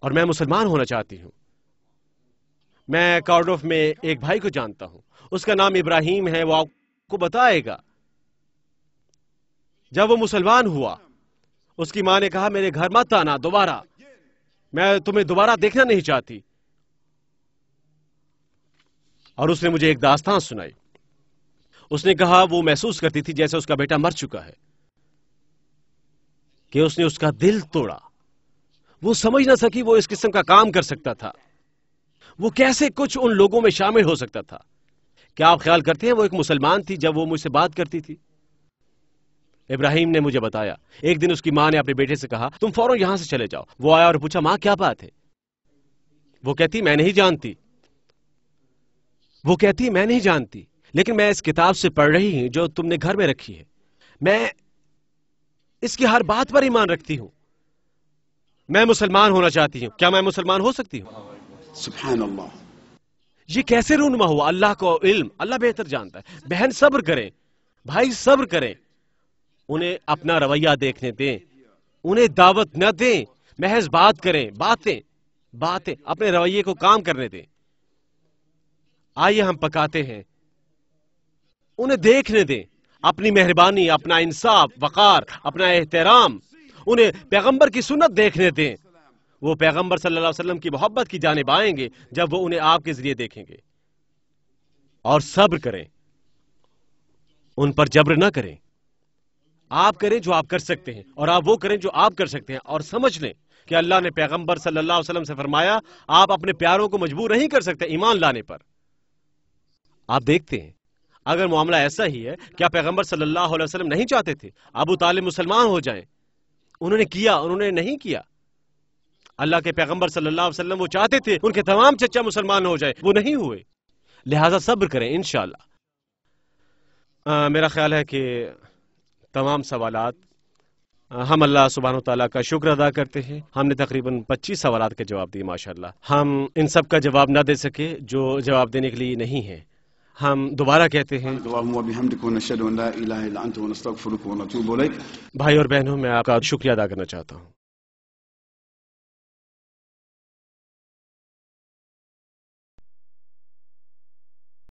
और मैं मुसलमान होना चाहती हूं मैं कार्डोफ में एक भाई को जानता हूं उसका नाम इब्राहिम है वो आपको बताएगा जब वो मुसलमान हुआ उसकी मां ने कहा मेरे घर मत आना दोबारा मैं तुम्हें दोबारा देखना नहीं चाहती और उसने मुझे एक दास्तान सुनाई उसने कहा वो महसूस करती थी जैसे उसका बेटा मर चुका है कि उसने उसका दिल तोड़ा वो समझ ना सकी वो इस किस्म का काम कर सकता था वो कैसे कुछ उन लोगों में शामिल हो सकता था क्या आप ख्याल करते हैं वो एक मुसलमान थी जब वो मुझसे बात करती थी इब्राहिम ने मुझे बताया एक दिन उसकी मां ने अपने बेटे से कहा तुम फौरन यहां से चले जाओ वो आया और पूछा मां क्या बात है वो कहती मैं नहीं जानती वो कहती है मैं नहीं जानती लेकिन मैं इस किताब से पढ़ रही हूं जो तुमने घर में रखी है मैं इसकी हर बात पर ईमान रखती हूं मैं मुसलमान होना चाहती हूं क्या मैं मुसलमान हो सकती हूं ये कैसे रूनमा हुआ अल्लाह को इल्म अल्लाह बेहतर जानता है बहन सब्र करें भाई सब्र करें उन्हें अपना रवैया देखने दें उन्हें दावत न दें महज बात करें बातें बातें अपने रवैये को काम करने दें आइए हम पकाते हैं उन्हें देखने दें अपनी मेहरबानी अपना इंसाफ वक़ार अपना एहतराम उन्हें पैगंबर की सुन्नत देखने दें वो पैगंबर सल्लल्लाहु अलैहि वसल्लम की मोहब्बत की जानब आएंगे जब वो उन्हें आपके जरिए देखेंगे और सब्र करें उन पर जब्र ना करें आप करें जो आप कर सकते हैं और आप वो करें जो आप कर सकते हैं और समझ लें कि अल्लाह ने पैगंबर सल्लल्लाहु अलैहि वसल्लम से फरमाया आप अपने प्यारों को मजबूर नहीं कर सकते ईमान लाने पर आप देखते हैं अगर मामला ऐसा ही है क्या पैगंबर सल्लल्लाहु अलैहि वसल्लम नहीं चाहते थे अब तालिब मुसलमान हो जाएं उन्होंने किया उन्होंने नहीं किया अल्लाह के पैगंबर सल्लल्लाहु अलैहि वसल्लम वो चाहते थे उनके तमाम चचा मुसलमान हो जाए वो नहीं हुए लिहाजा सब्र करें इन मेरा ख्याल है कि तमाम सवाल हम अल्लाह सुबहान तला का शुक्र अदा करते हैं हमने तकरीबन 25 सवाल के जवाब दिए माशाल्लाह हम इन सब का जवाब ना दे सके जो जवाब देने के लिए नहीं है हम दोबारा कहते हैं भाई और बहनों मैं आपका शुक्रिया अदा करना चाहता हूँ